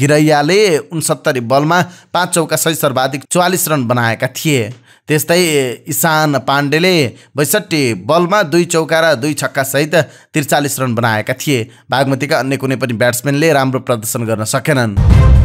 [SPEAKER 1] गिरैयाले उनसत्तरी बलमा पाँच चौका सहित सर्वाधिक चौवालिस रन बनाएका थिए त्यस्तै इशान पाण्डेले बैसठी बलमा दुई चौका र दुई छक्कासहित त्रिचालिस रन बनाएका थिए बागमतीका अन्य कुनै पनि ब्याट्सम्यानले राम्रो प्रदर्शन गर्न सकेनन्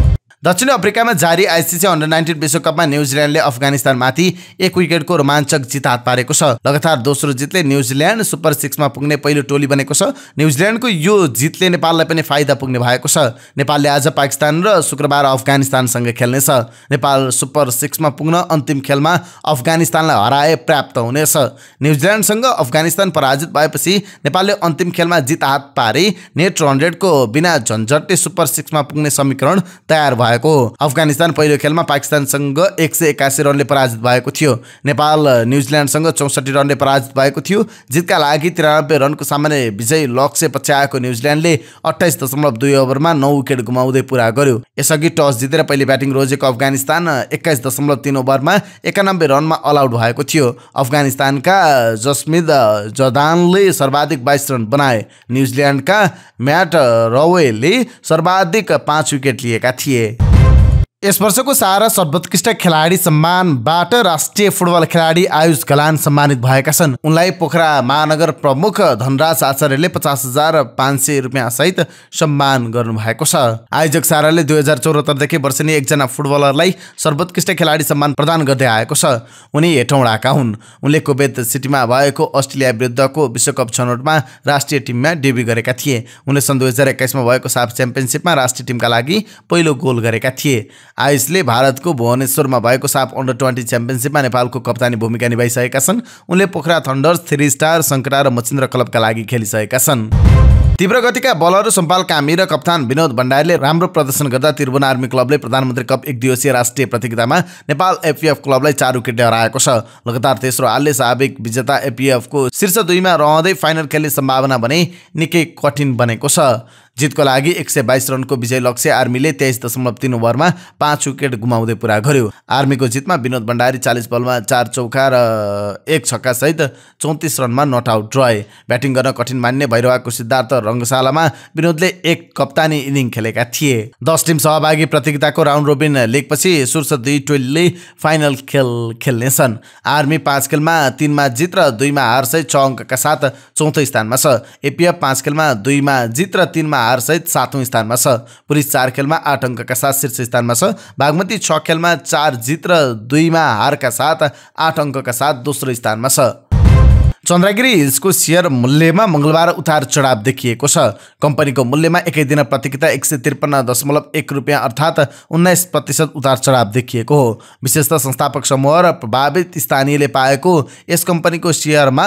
[SPEAKER 1] दक्षिण अफ्रिकामा जारी आइसिसी अन्डर नाइन्टिन विश्वकपमा न्युजिल्यान्डले अफगानिस्तानमाथि एक विकेटको रोमाञ्चक जित हात पारेको छ लगातार दोस्रो जितले न्युजिल्यान्ड सुपर सिक्समा पुग्ने पहिलो टोली बनेको छ न्युजिल्यान्डको यो जितले नेपाललाई पनि फाइदा पुग्ने भएको छ नेपालले आज पाकिस्तान र शुक्रबार अफगानिस्तानसँग खेल्नेछ नेपाल सुपर सिक्समा पुग्न अन्तिम खेलमा अफगानिस्तानलाई हराए प्राप्त हुनेछ न्युजिल्यान्डसँग अफगानिस्तान पराजित भएपछि नेपालले अन्तिम खेलमा जित हात पारे नेट हन्ड्रेडको बिना झन्झटले सुपर सिक्समा पुग्ने समीकरण तयार भयो भएको अफगानिस्तान पहिलो खेलमा पाकिस्तानसँग एक सय एक्कासी रनले पराजित भएको थियो नेपाल न्युजिल्यान्डसँग चौसठी रनले पराजित भएको थियो जितका लागि त्रियानब्बे रनको सामान्य विजय लक्ष्य पछ्याएको न्युजिल्यान्डले अठाइस दशमलव दुई ओभरमा नौ विकेट गुमाउँदै पुरा गर्यो यसअघि टस जितेर पहिले ब्याटिङ रोजेको अफगानिस्तान एक्काइस दशमलव तिन ओभरमा एकानब्बे रनमा आउट भएको थियो अफगानिस्तानका जसमिद जदानले सर्वाधिक बाइस रन बनाए न्युजिल्यान्डका म्याट रवेले सर्वाधिक पाँच विकेट लिएका थिए यस वर्षको सारा सर्वोत्कृष्ट खेलाडी सम्मानबाट राष्ट्रिय फुटबल खेलाडी आयुष गलान सम्मानित भएका छन् उनलाई पोखरा महानगर प्रमुख धनराज आचार्यले पचास हजार पाँच सय रुपियाँ सहित सम्मान गर्नुभएको छ आयोजक साराले दुई हजार चौहत्तरदेखि वर्षनी एकजना फुटबलरलाई सर्वोत्कृष्ट खेलाडी सम्मान प्रदान गर्दै आएको छ उनी हेटौँडाका हुन् उनले कुवेत सिटीमा भएको अस्ट्रेलिया विरुद्धको विश्वकप छनौटमा राष्ट्रिय टिममा डेब्यू गरेका थिए उनले सन् दुई हजार एक्काइसमा भएको साफ च्याम्पियनसिपमा राष्ट्रिय टिमका लागि पहिलो गोल गरेका थिए आयुषले भारतको भुवनेश्वरमा भएको साफ अन्डर ट्वेन्टी च्याम्पियनसिपमा नेपालको कप्तानी भूमिका निभाइसकेका छन् उनले Pokhara thunders three star Shankara र मचिन्द्र क्लबका लागि खेलिसकेका छन् तीव्र गतिका बलहरू सम्पाल कामी र कप्तान विनोद भण्डारीले राम्रो प्रदर्शन गर्दा त्रिभुवन आर्मी क्लबले प्रधानमन्त्री कप एक दिवसीय राष्ट्रिय प्रतियोगितामा नेपाल एपिएफ क्लबलाई चार विकेटले हराएको छ लगातार तेस्रो हालले साबिक विजेता एपिएफको शीर्ष दुईमा रहँदै फाइनल खेल्ने सम्भावना भने निकै कठिन बनेको छ जितको लागि एक सय बाइस रनको विजय लक्ष्य आर्मीले तेइस दशमलव तिन ओभरमा पाँच विकेट गुमाउँदै पुरा गर्यो आर्मीको जितमा विनोद भण्डारी चालिस बलमा चार चौका र एक सहित चौतिस रनमा नट आउट रहे ब्याटिङ गर्न कठिन मान्ने भैरवाको सिद्धार्थ रङ्गशालामा विनोदले एक कप्तानी इनिङ खेलेका थिए दस टिम सहभागी प्रतियोगिताको राउन्ड रोबिन लिगपछि शीर्ष दुई टोलीले फाइनल खेल खेल्नेछन् आर्मी पाँच खेलमा तिनमा जित र दुईमा हारसहित छ अङ्कका साथ चौथो स्थानमा छ एपिएफ पाँच खेलमा दुईमा जित र तिनमा हारसहित सातौँ स्थानमा छ पुलिस चार खेलमा आठ अङ्कका साथ शीर्ष स्थानमा छ बागमती छ खेलमा चार जित र दुईमा हारका साथ आठ अङ्कका साथ दोस्रो स्थानमा छ चन्द्रगिरी हिल्सको सेयर मूल्यमा मङ्गलबार उतार चढाव देखिएको छ कम्पनीको मूल्यमा एकै दिन प्रतियोगिता एक सय त्रिपन्न दशमलव एक रुपियाँ अर्थात् उन्नाइस प्रतिशत उतार चढाव देखिएको हो विशेषतः संस्थापक समूह र प्रभावित स्थानीयले पाएको यस कम्पनीको सेयरमा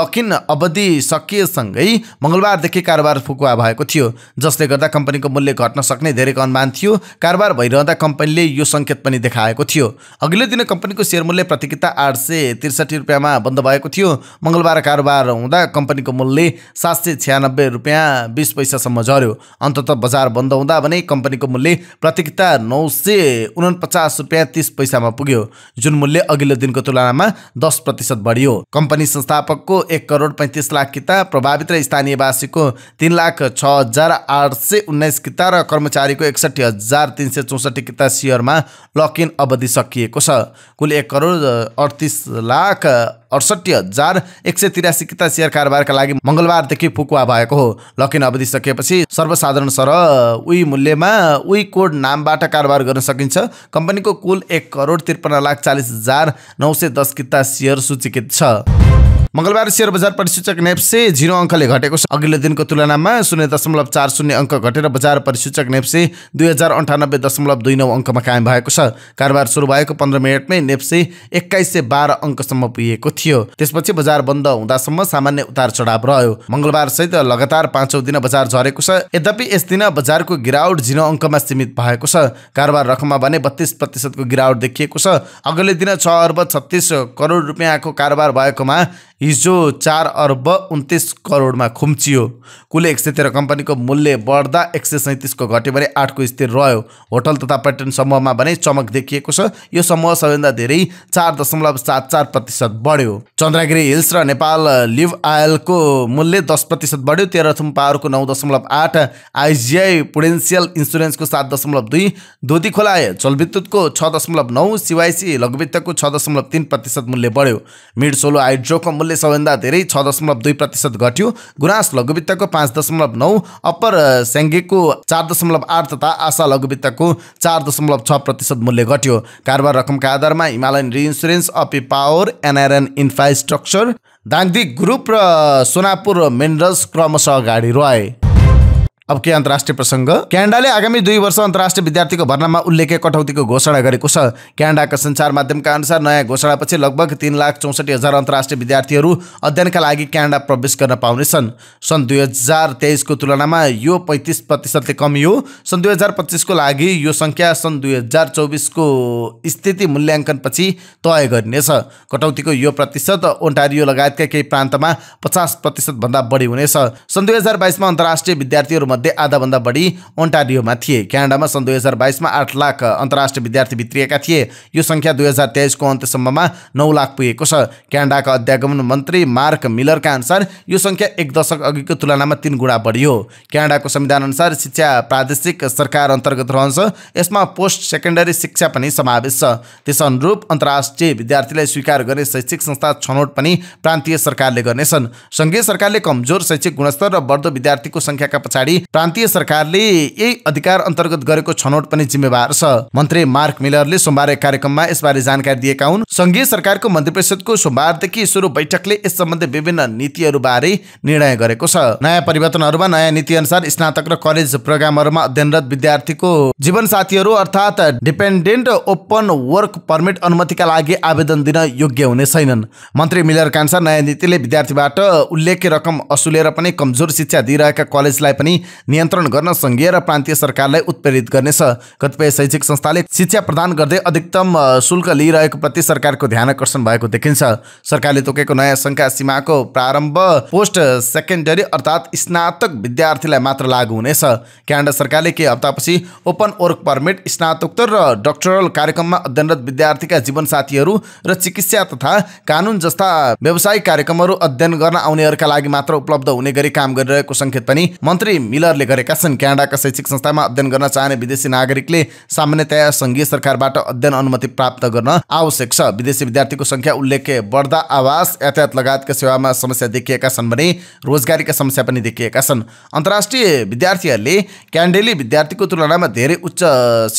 [SPEAKER 1] लकिन अवधि सकिएसँगै मङ्गलबारदेखि कारोबार फुकुवा भएको थियो जसले गर्दा कम्पनीको मूल्य घट्न सक्ने धेरै अनुमान थियो कारोबार भइरहँदा कम्पनीले यो सङ्केत पनि देखाएको थियो अघिल्लो दिन कम्पनीको सेयर मूल्य प्रतियोगिता आठ सय त्रिसठी रुपियाँमा बन्द भएको थियो मङ्गलबार कारोबार हुँदा कम्पनीको मूल्य सात सय छ्यानब्बे रुपियाँ बिस पैसासम्म झऱ्यो अन्तत बजार बन्द हुँदा भने कम्पनीको मूल्य प्रतियोगिता नौ सय उनपचास रुपियाँ तिस पैसामा पुग्यो जुन मूल्य अघिल्लो दिनको तुलनामा दस प्रतिशत बढियो कम्पनी संस्थापकको एक करोड पैँतिस लाख किता प्रभावित र स्थानीयवासीको तिन लाख छ हजार आठ सय उन्नाइस किता र कर्मचारीको एकसट्ठी हजार तिन सय चौसठी किता सेयरमा लकइन अवधि सकिएको छ कुल एक करोड अडतिस लाख अडसट्ठी हजार एक सय तिरासी किता सेयर कारोबारका लागि मङ्गलबारदेखि फुकुवा भएको हो लकिन अवधि सकिएपछि सर्वसाधारण सर उही मूल्यमा उही कोड नामबाट कारोबार गर्न सकिन्छ कम्पनीको कुल एक करोड त्रिपन्न लाख चालिस हजार नौ सय दस किता सेयर सूचीकृत छ मङ्गलबार सेयर बजार परिसूचक नेप्से जिरो अङ्कले घटेको छ अघिल्लो दिनको तुलनामा शून्य दशमलव चार शून्य अङ्क घटेर बजार परिसूचक नेप्से दुई हजार अन्ठानब्बे दशमलव दुई नौ अङ्कमा कायम भएको छ कारोबार सुरु भएको पन्ध्र मिनटमै नेप्से एक्काइस सय बाह्र अङ्कसम्म पुगेको थियो त्यसपछि बजार बन्द हुँदासम्म सामान्य उतार चढाव रह्यो मङ्गलबार सहित लगातार पाँचौँ दिन बजार झरेको छ यद्यपि यस दिन बजारको गिरावट जिरो अङ्कमा सीमित भएको छ कारोबार रकममा भने बत्तीस प्रतिशतको गिरावट देखिएको छ अघिल्लो दिन छ अर्ब छत्तिस करोड रुपियाँको कारोबार भएकोमा हिजो चार अर्ब उन्तिस करोडमा खुम्चियो कुल एक सय तेह्र कम्पनीको मूल्य बढ्दा एक सय सैँतिसको घट्यो भने आठको स्थिर रह्यो होटल तथा पर्यटन समूहमा भने चमक देखिएको छ यो समूह सबैभन्दा धेरै चार दशमलव सात चार प्रतिशत बढ्यो चन्द्रगिरी हिल्स र नेपाल लिभ आयलको मूल्य दस प्रतिशत बढ्यो तेह्रथुम पावरको नौ दशमलव आठ आइजिआई पुडेन्सियल इन्सुरेन्सको सात दशमलव दुई दोधी खोलाए जलविद्युतको छ दशमलव नौ सिवाइसी लघुवित्तको छ दशमलव तिन प्रतिशत मूल्य बढ्यो मिड सोलो हाइड्रोको मूल्य मूल्य सबैभन्दा धेरै छ दशमलव दुई प्रतिशत घट्यो गुनास लघुवित्तको पाँच दशमलव नौ अप्पर स्याङ्गेको चार दशमलव आठ तथा आशा लघुवित्तको चार दशमलव छ प्रतिशत मूल्य घट्यो कारोबार रकमका आधारमा Himalayan reinsurance Api power NRN infrastructure दाङदी ग्रुप र सोनापुर मिनरल्स क्रमशः अगाडि रहे अब के अन्तर्राष्ट्रिय प्रसङ्ग क्यानाडाले आगामी दुई वर्ष अन्तर्राष्ट्रिय विद्यार्थीको भर्नामा उल्लेख्य कटौतीको घोषणा गरेको छ क्यानाडाका सञ्चार माध्यमका अनुसार नयाँ घोषणापछि लगभग तिन लाख चौसठी हजार अन्तर्राष्ट्रिय विद्यार्थीहरू अध्ययनका लागि क्यानाडा प्रवेश गर्न पाउनेछन् सन् दुई हजार तेइसको तुलनामा यो पैँतिस प्रतिशतले कमी हो सन् दुई हजार पच्चिसको लागि यो सङ्ख्या सन् दुई हजार चौबिसको स्थिति मूल्याङ्कनपछि तय गरिनेछ कटौतीको यो प्रतिशत ओन्टारियो लगायतका केही प्रान्तमा पचास प्रतिशतभन्दा बढी हुनेछ सन् दुई हजार बाइसमा अन्तर्राष्ट्रिय विद्यार्थीहरू मध्ये आधाभन्दा बढी ओन्टारियोमा थिए क्यानाडामा सन् दुई हजार बाइसमा आठ लाख अन्तर्राष्ट्रिय विद्यार्थी भित्रिएका थिए यो सङ्ख्या दुई हजार तेइसको अन्त्यसम्ममा नौ लाख पुगेको छ क्यानाडाका अध्यागमन मन्त्री मार्क मिलरका अनुसार यो सङ्ख्या एक दशक अघिको तुलनामा तिन गुणा बढियो क्यानाडाको अनुसार शिक्षा प्रादेशिक सरकार अन्तर्गत रहन्छ यसमा पोस्ट सेकेन्डरी शिक्षा पनि समावेश छ त्यस अनुरूप अन्तर्राष्ट्रिय विद्यार्थीलाई स्वीकार गर्ने शैक्षिक संस्था छनौट पनि प्रान्तीय सरकारले गर्नेछन् सङ्घीय सरकारले कमजोर शैक्षिक गुणस्तर र बढ्दो विद्यार्थीको सङ्ख्याका पछाडि प्रान्तीय सरकारले यही अधिकार अन्तर्गत गरेको छनौट पनि जिम्मेवार छ मन्त्री मार्क मिलरले सोमबार एक कार्यक्रममा यसबारे जानकारी दिएका हुन् संघीय सरकारको मन्त्री परिषदको सोमबारदेखि सुरु बैठकले यस सम्बन्धी विभिन्न नीतिहरू बारे निर्णय गरेको छ नयाँ परिवर्तनहरूमा नयाँ नीति अनुसार स्नातक र कलेज प्रोग्रामहरूमा अध्ययनरत विद्यार्थीको जीवन साथीहरू अर्थात् डिपेन्डेन्ट ओपन वर्क परमिट अनुमतिका लागि आवेदन दिन योग्य हुने छैनन् मन्त्री मिलरका अनुसार नयाँ नीतिले विद्यार्थीबाट उल्लेख्य रकम असुलेर पनि कमजोर शिक्षा दिइरहेका कलेजलाई पनि नियन्त्रण गर्न सङ्घीय र प्रान्तीय सरकारलाई उत्प्रेरित गर्नेछ कतिपय शैक्षिक संस्थाले शिक्षा प्रदान गर्दै अधिकतम शुल्क लिइरहेको प्रति सरकारको ध्यान आकर्षण भएको देखिन्छ सरकारले तोकेको नयाँ शङ्का सीमाको प्रारम्भ पोस्ट सेकेन्डरी अर्थात् स्नातक विद्यार्थीलाई मात्र लागू हुनेछ क्यानाडा सरकारले केही हप्तापछि ओपन वर्क पर्मिट स्नातोत्तर र डक्टरल कार्यक्रममा अध्ययनरत विद्यार्थीका जीवनसाथीहरू र चिकित्सा तथा कानुन जस्ता व्यवसायिक कार्यक्रमहरू अध्ययन गर्न आउनेहरूका लागि मात्र उपलब्ध हुने गरी काम गरिरहेको सङ्केत पनि मन्त्री मिल विनरले गरेका छन् क्यानाडाका शैक्षिक संस्थामा अध्ययन गर्न चाहने विदेशी नागरिकले सामान्यतया सङ्घीय सरकारबाट अध्ययन अनुमति प्राप्त गर्न आवश्यक छ विदेशी विद्यार्थीको सङ्ख्या उल्लेख बढ्दा आवास यातायात लगायतका सेवामा समस्या देखिएका छन् भने रोजगारीका समस्या पनि देखिएका छन् अन्तर्राष्ट्रिय विद्यार्थीहरूले क्यान्डेली विद्यार्थीको तुलनामा धेरै उच्च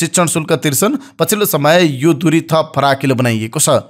[SPEAKER 1] शिक्षण शुल्क तिर्छन् पछिल्लो समय यो दूरी थप फराकिलो बनाइएको छ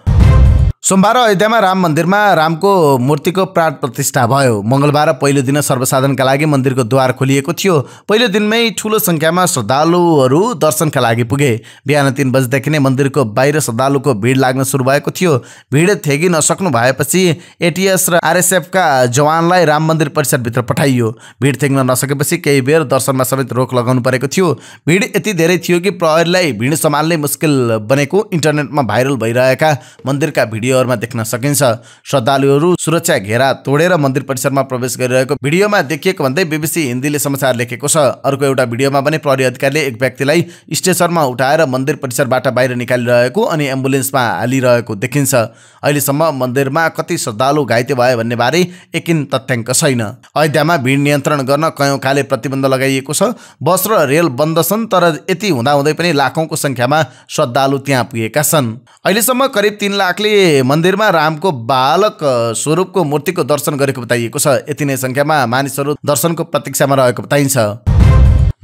[SPEAKER 1] सोमबार अयोध्यामा राम मन्दिरमा रामको मूर्तिको प्राण प्रतिष्ठा भयो मङ्गलबार पहिलो दिन सर्वसाधारणका लागि मन्दिरको द्वार खोलिएको थियो पहिलो दिनमै ठुलो सङ्ख्यामा श्रद्धालुहरू दर्शनका लागि पुगे बिहान तिन बजीदेखि नै मन्दिरको बाहिर श्रद्धालुको भिड लाग्न सुरु भएको थियो भिड थेगि नसक्नु भएपछि एटिएस र आरएसएफका जवानलाई राम मन्दिर परिसरभित्र पठाइयो भिड थेग्न नसकेपछि केही बेर दर्शनमा समेत रोक लगाउनु परेको थियो भिड यति धेरै थियो कि प्रहरीलाई भिड सम्हाल्ने मुस्किल बनेको इन्टरनेटमा भाइरल भइरहेका मन्दिरका भिडियो भिडियोहरूमा देख्न सकिन्छ श्रद्धालुहरू सुरक्षा घेरा तोडेर मन्दिर परिसरमा प्रवेश गरिरहेको भिडियोमा देखिएको भन्दै बिबिसी हिन्दीले समाचार लेखेको छ अर्को एउटा भिडियोमा पनि प्रहरी अधिकारीले एक व्यक्तिलाई स्टेसनमा उठाएर मन्दिर परिसरबाट बाहिर निकालिरहेको अनि एम्बुलेन्समा हालिरहेको देखिन्छ अहिलेसम्म मन्दिरमा कति श्रद्धालु घाइते भन्ने बारे एकिन तथ्याङ्क छैन अयोध्यामा भिड नियन्त्रण गर्न कयौँ काले प्रतिबन्ध लगाइएको छ बस र रेल बन्द छन् तर यति हुँदाहुँदै पनि लाखौँको संख्यामा श्रद्धालु त्यहाँ पुगेका छन् अहिलेसम्म करिब तिन लाखले मन्दिरमा रामको बालक स्वरूपको मूर्तिको दर्शन गरेको बताइएको छ यति नै सङ्ख्यामा मानिसहरू दर्शनको प्रतीक्षामा रहेको बताइन्छ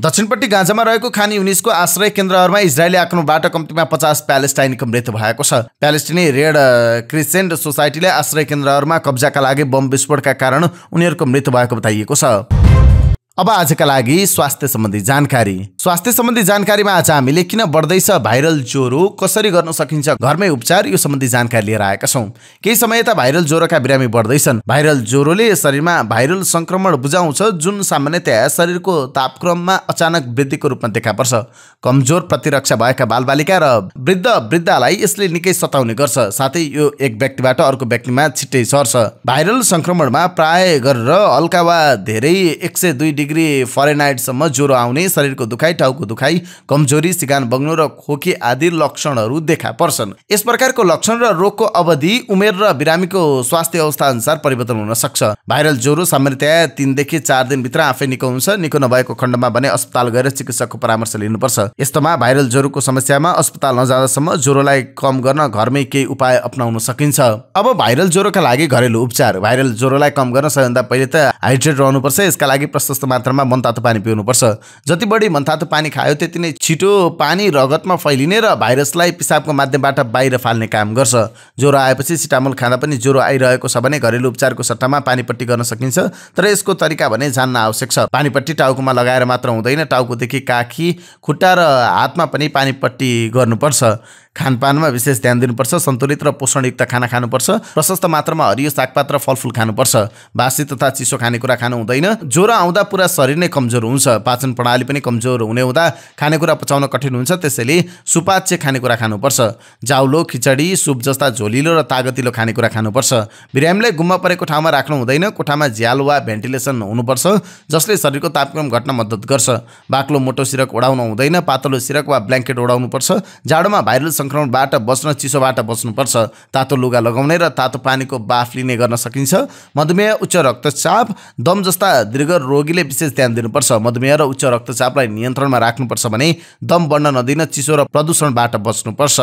[SPEAKER 1] दक्षिणपट्टि गाँजामा रहेको खान युनिसको आश्रय केन्द्रहरूमा इजरायली आक्रमणबाट कम्तीमा पचास प्यालेस्टाइनको मृत्यु भएको छ प्यालेस्टिनी रेड क्रिसेन्ट सोसाइटीले आश्रय केन्द्रहरूमा कब्जाका लागि बम विस्फोटका कारण उनीहरूको मृत्यु भएको बताइएको छ अब आजका लागि स्वास्थ्य सम्बन्धी जानकारी स्वास्थ्य सम्बन्धी जानकारीमा आज हामीले किन बढ्दैछ भाइरल ज्वरो कसरी गर्न सकिन्छ घरमै उपचार यो सम्बन्धी जानकारी लिएर आएका छौँ केही समय यता भाइरल ज्वरोका बिरामी बढ्दैछन् भाइरल ज्वरोले शरीरमा भाइरल संक्रमण बुझाउँछ जुन सामान्यतया शरीरको तापक्रममा अचानक वृद्धिको रूपमा देखा पर्छ कमजोर प्रतिरक्षा भएका बालबालिका र वृद्ध वृद्धालाई यसले निकै सताउने गर्छ साथै यो एक व्यक्तिबाट अर्को व्यक्तिमा छिट्टै सर्छ भाइरल संक्रमणमा प्राय गरेर हल्का वा धेरै एक सय दुई डिग्री फरेनाइटसम्म ज्वरो आउने शरीरको दुखाइ टाउको दुखाइ कमजोरी सिगान बग्नु र खोकी आदि लक्षणहरू देखा पर्छन् यस प्रकारको लक्षण र रोगको अवधि उमेर र बिरामीको स्वास्थ्य अवस्था अनुसार परिवर्तन हुन सक्छ भाइरल ज्वरो सामान्यतया तिनदेखि चार दिनभित्र आफै निको हुन्छ निको नभएको खण्डमा भने अस्पताल गएर चिकित्सकको परामर्श लिनुपर्छ यस्तोमा भाइरल ज्वरोको समस्यामा अस्पताल नजाँदासम्म ज्वरोलाई कम गर्न घरमै केही उपाय अप्नाउन सकिन्छ अब भाइरल ज्वरोका लागि घरेलु उपचार भाइरल ज्वरोलाई कम गर्न सबैभन्दा पहिले त हाइड्रेट रहनुपर्छ यसका लागि प्रशस्त मात्रामा मनतातो पानी पिउनुपर्छ जति बढी मनतातो पानी खायो त्यति नै छिटो पानी रगतमा फैलिने र भाइरसलाई पिसाबको माध्यमबाट बाहिर फाल्ने काम गर्छ ज्वरो आएपछि सिटामोल खाँदा पनि ज्वरो आइरहेको छ भने घरेलु उपचारको सट्टामा पानीपट्टि गर्न सकिन्छ तर यसको तरिका भने जान्न आवश्यक छ पानीपट्टि टाउकोमा लगाएर मात्र हुँदैन टाउकोदेखि काखी खुट्टा र हातमा पनि पानीपट्टि गर्नुपर्छ खानपानमा विशेष ध्यान दिनुपर्छ सन्तुलित र पोषणयुक्त खाना खानुपर्छ प्रशस्त मात्रामा हरियो सागपात र फलफुल खानुपर्छ बासी तथा चिसो खानेकुरा खानु हुँदैन ज्वरो आउँदा पुरा शरीर नै कमजोर हुन्छ पाचन प्रणाली पनि कमजोर हुने हुँदा खानेकुरा पचाउन कठिन हुन्छ त्यसैले सुपाच्य खानेकुरा खानुपर्छ जाउलो खिचडी सुप जस्ता झोलिलो र तागतिलो खानेकुरा खानुपर्छ बिरामीलाई गुम्मा परेको ठाउँमा राख्नु हुँदैन कोठामा झ्याल वा भेन्टिलेसन हुनुपर्छ जसले शरीरको तापक्रम घट्न मद्दत गर्छ बाक्लो मोटो सिरक ओढाउनु हुँदैन पातलो सिरक वा ब्ल्याङ्केट ओढाउनुपर्छ जाडोमा भाइरल सङ्क्रमणबाट बस्न चिसोबाट बस्नुपर्छ तातो लुगा लगाउने र तातो पानीको बाफ लिने गर्न सकिन्छ मधुमेह उच्च रक्तचाप दम जस्ता दीर्घ रोगीले विशेष ध्यान दिनुपर्छ मधुमेह र उच्च रक्तचापलाई नियन्त्रणमा राख्नुपर्छ भने दम बढ्न नदिन चिसो र प्रदूषणबाट बस्नुपर्छ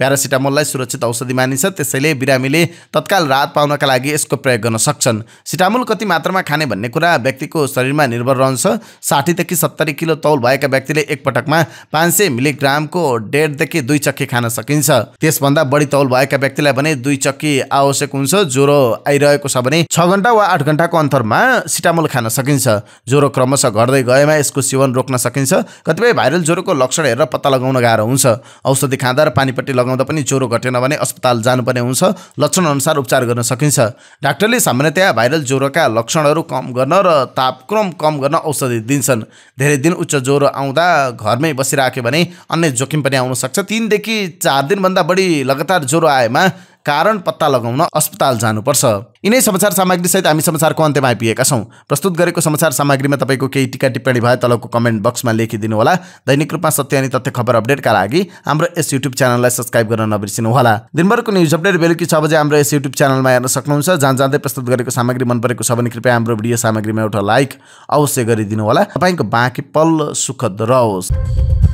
[SPEAKER 1] प्यारासिटामोललाई सुरक्षित औषधि मानिन्छ त्यसैले बिरामीले तत्काल राहत पाउनका लागि यसको प्रयोग गर्न सक्छन् सिटामोल कति मात्रामा खाने भन्ने कुरा व्यक्तिको शरीरमा निर्भर रहन्छ साठीदेखि सत्तरी किलो तौल भएका व्यक्तिले एकपटकमा पाँच सय मिलिग्रामको डेढदेखि दुई चक्की खान जान सकिन्छ त्यसभन्दा बढी तौल भएका व्यक्तिलाई भने दुई चक्की आवश्यक हुन्छ ज्वरो आइरहेको छ भने छ घन्टा वा आठ घन्टाको अन्तरमा सिटामोल खान सकिन्छ ज्वरो क्रमशः घट्दै गएमा यसको सेवन रोक्न सकिन्छ कतिपय भाइरल ज्वरोको लक्षण हेरेर पत्ता लगाउन गाह्रो हुन्छ औषधि खाँदा र पानीपट्टि लगाउँदा पनि ज्वरो घटेन भने अस्पताल जानुपर्ने हुन्छ लक्षण अनुसार उपचार गर्न सकिन्छ डाक्टरले सामान्यतया भाइरल ज्वरोका लक्षणहरू कम गर्न र तापक्रम कम गर्न औषधि दिन्छन् धेरै दिन उच्च ज्वरो आउँदा घरमै बसिराख्यो भने अन्य जोखिम पनि आउन सक्छ तिनदेखि चार दिनभन्दा बढी लगातार ज्वरो आएमा कारण पत्ता लगाउन अस्पताल जानुपर्छ यिनै समाचार सामग्रीसहित हामी समाचारको अन्त्यमा आइपुगेका छौँ प्रस्तुत गरेको समाचार सामग्रीमा तपाईँको केही टिका टिप्पणी भए तलको कमेन्ट बक्समा लेखिदिनु होला दैनिक रूपमा सत्य अनि तथ्य खबर अपडेटका लागि हाम्रो यस युट्युब च्यानललाई सब्सक्राइब गर्न नबिर्सिनु होला दिनभरको न्युज अपडेट बेलुकी छ बजे हाम्रो यस युट्युब च्यानलमा हेर्न सक्नुहुन्छ जहाँ जाँदै प्रस्तुत गरेको सामग्री मन परेको छ भने कृपया हाम्रो भिडियो सामग्रीमा एउटा लाइक अवश्य गरिदिनु होला तपाईँको बाँकी पल सुखद रहोस्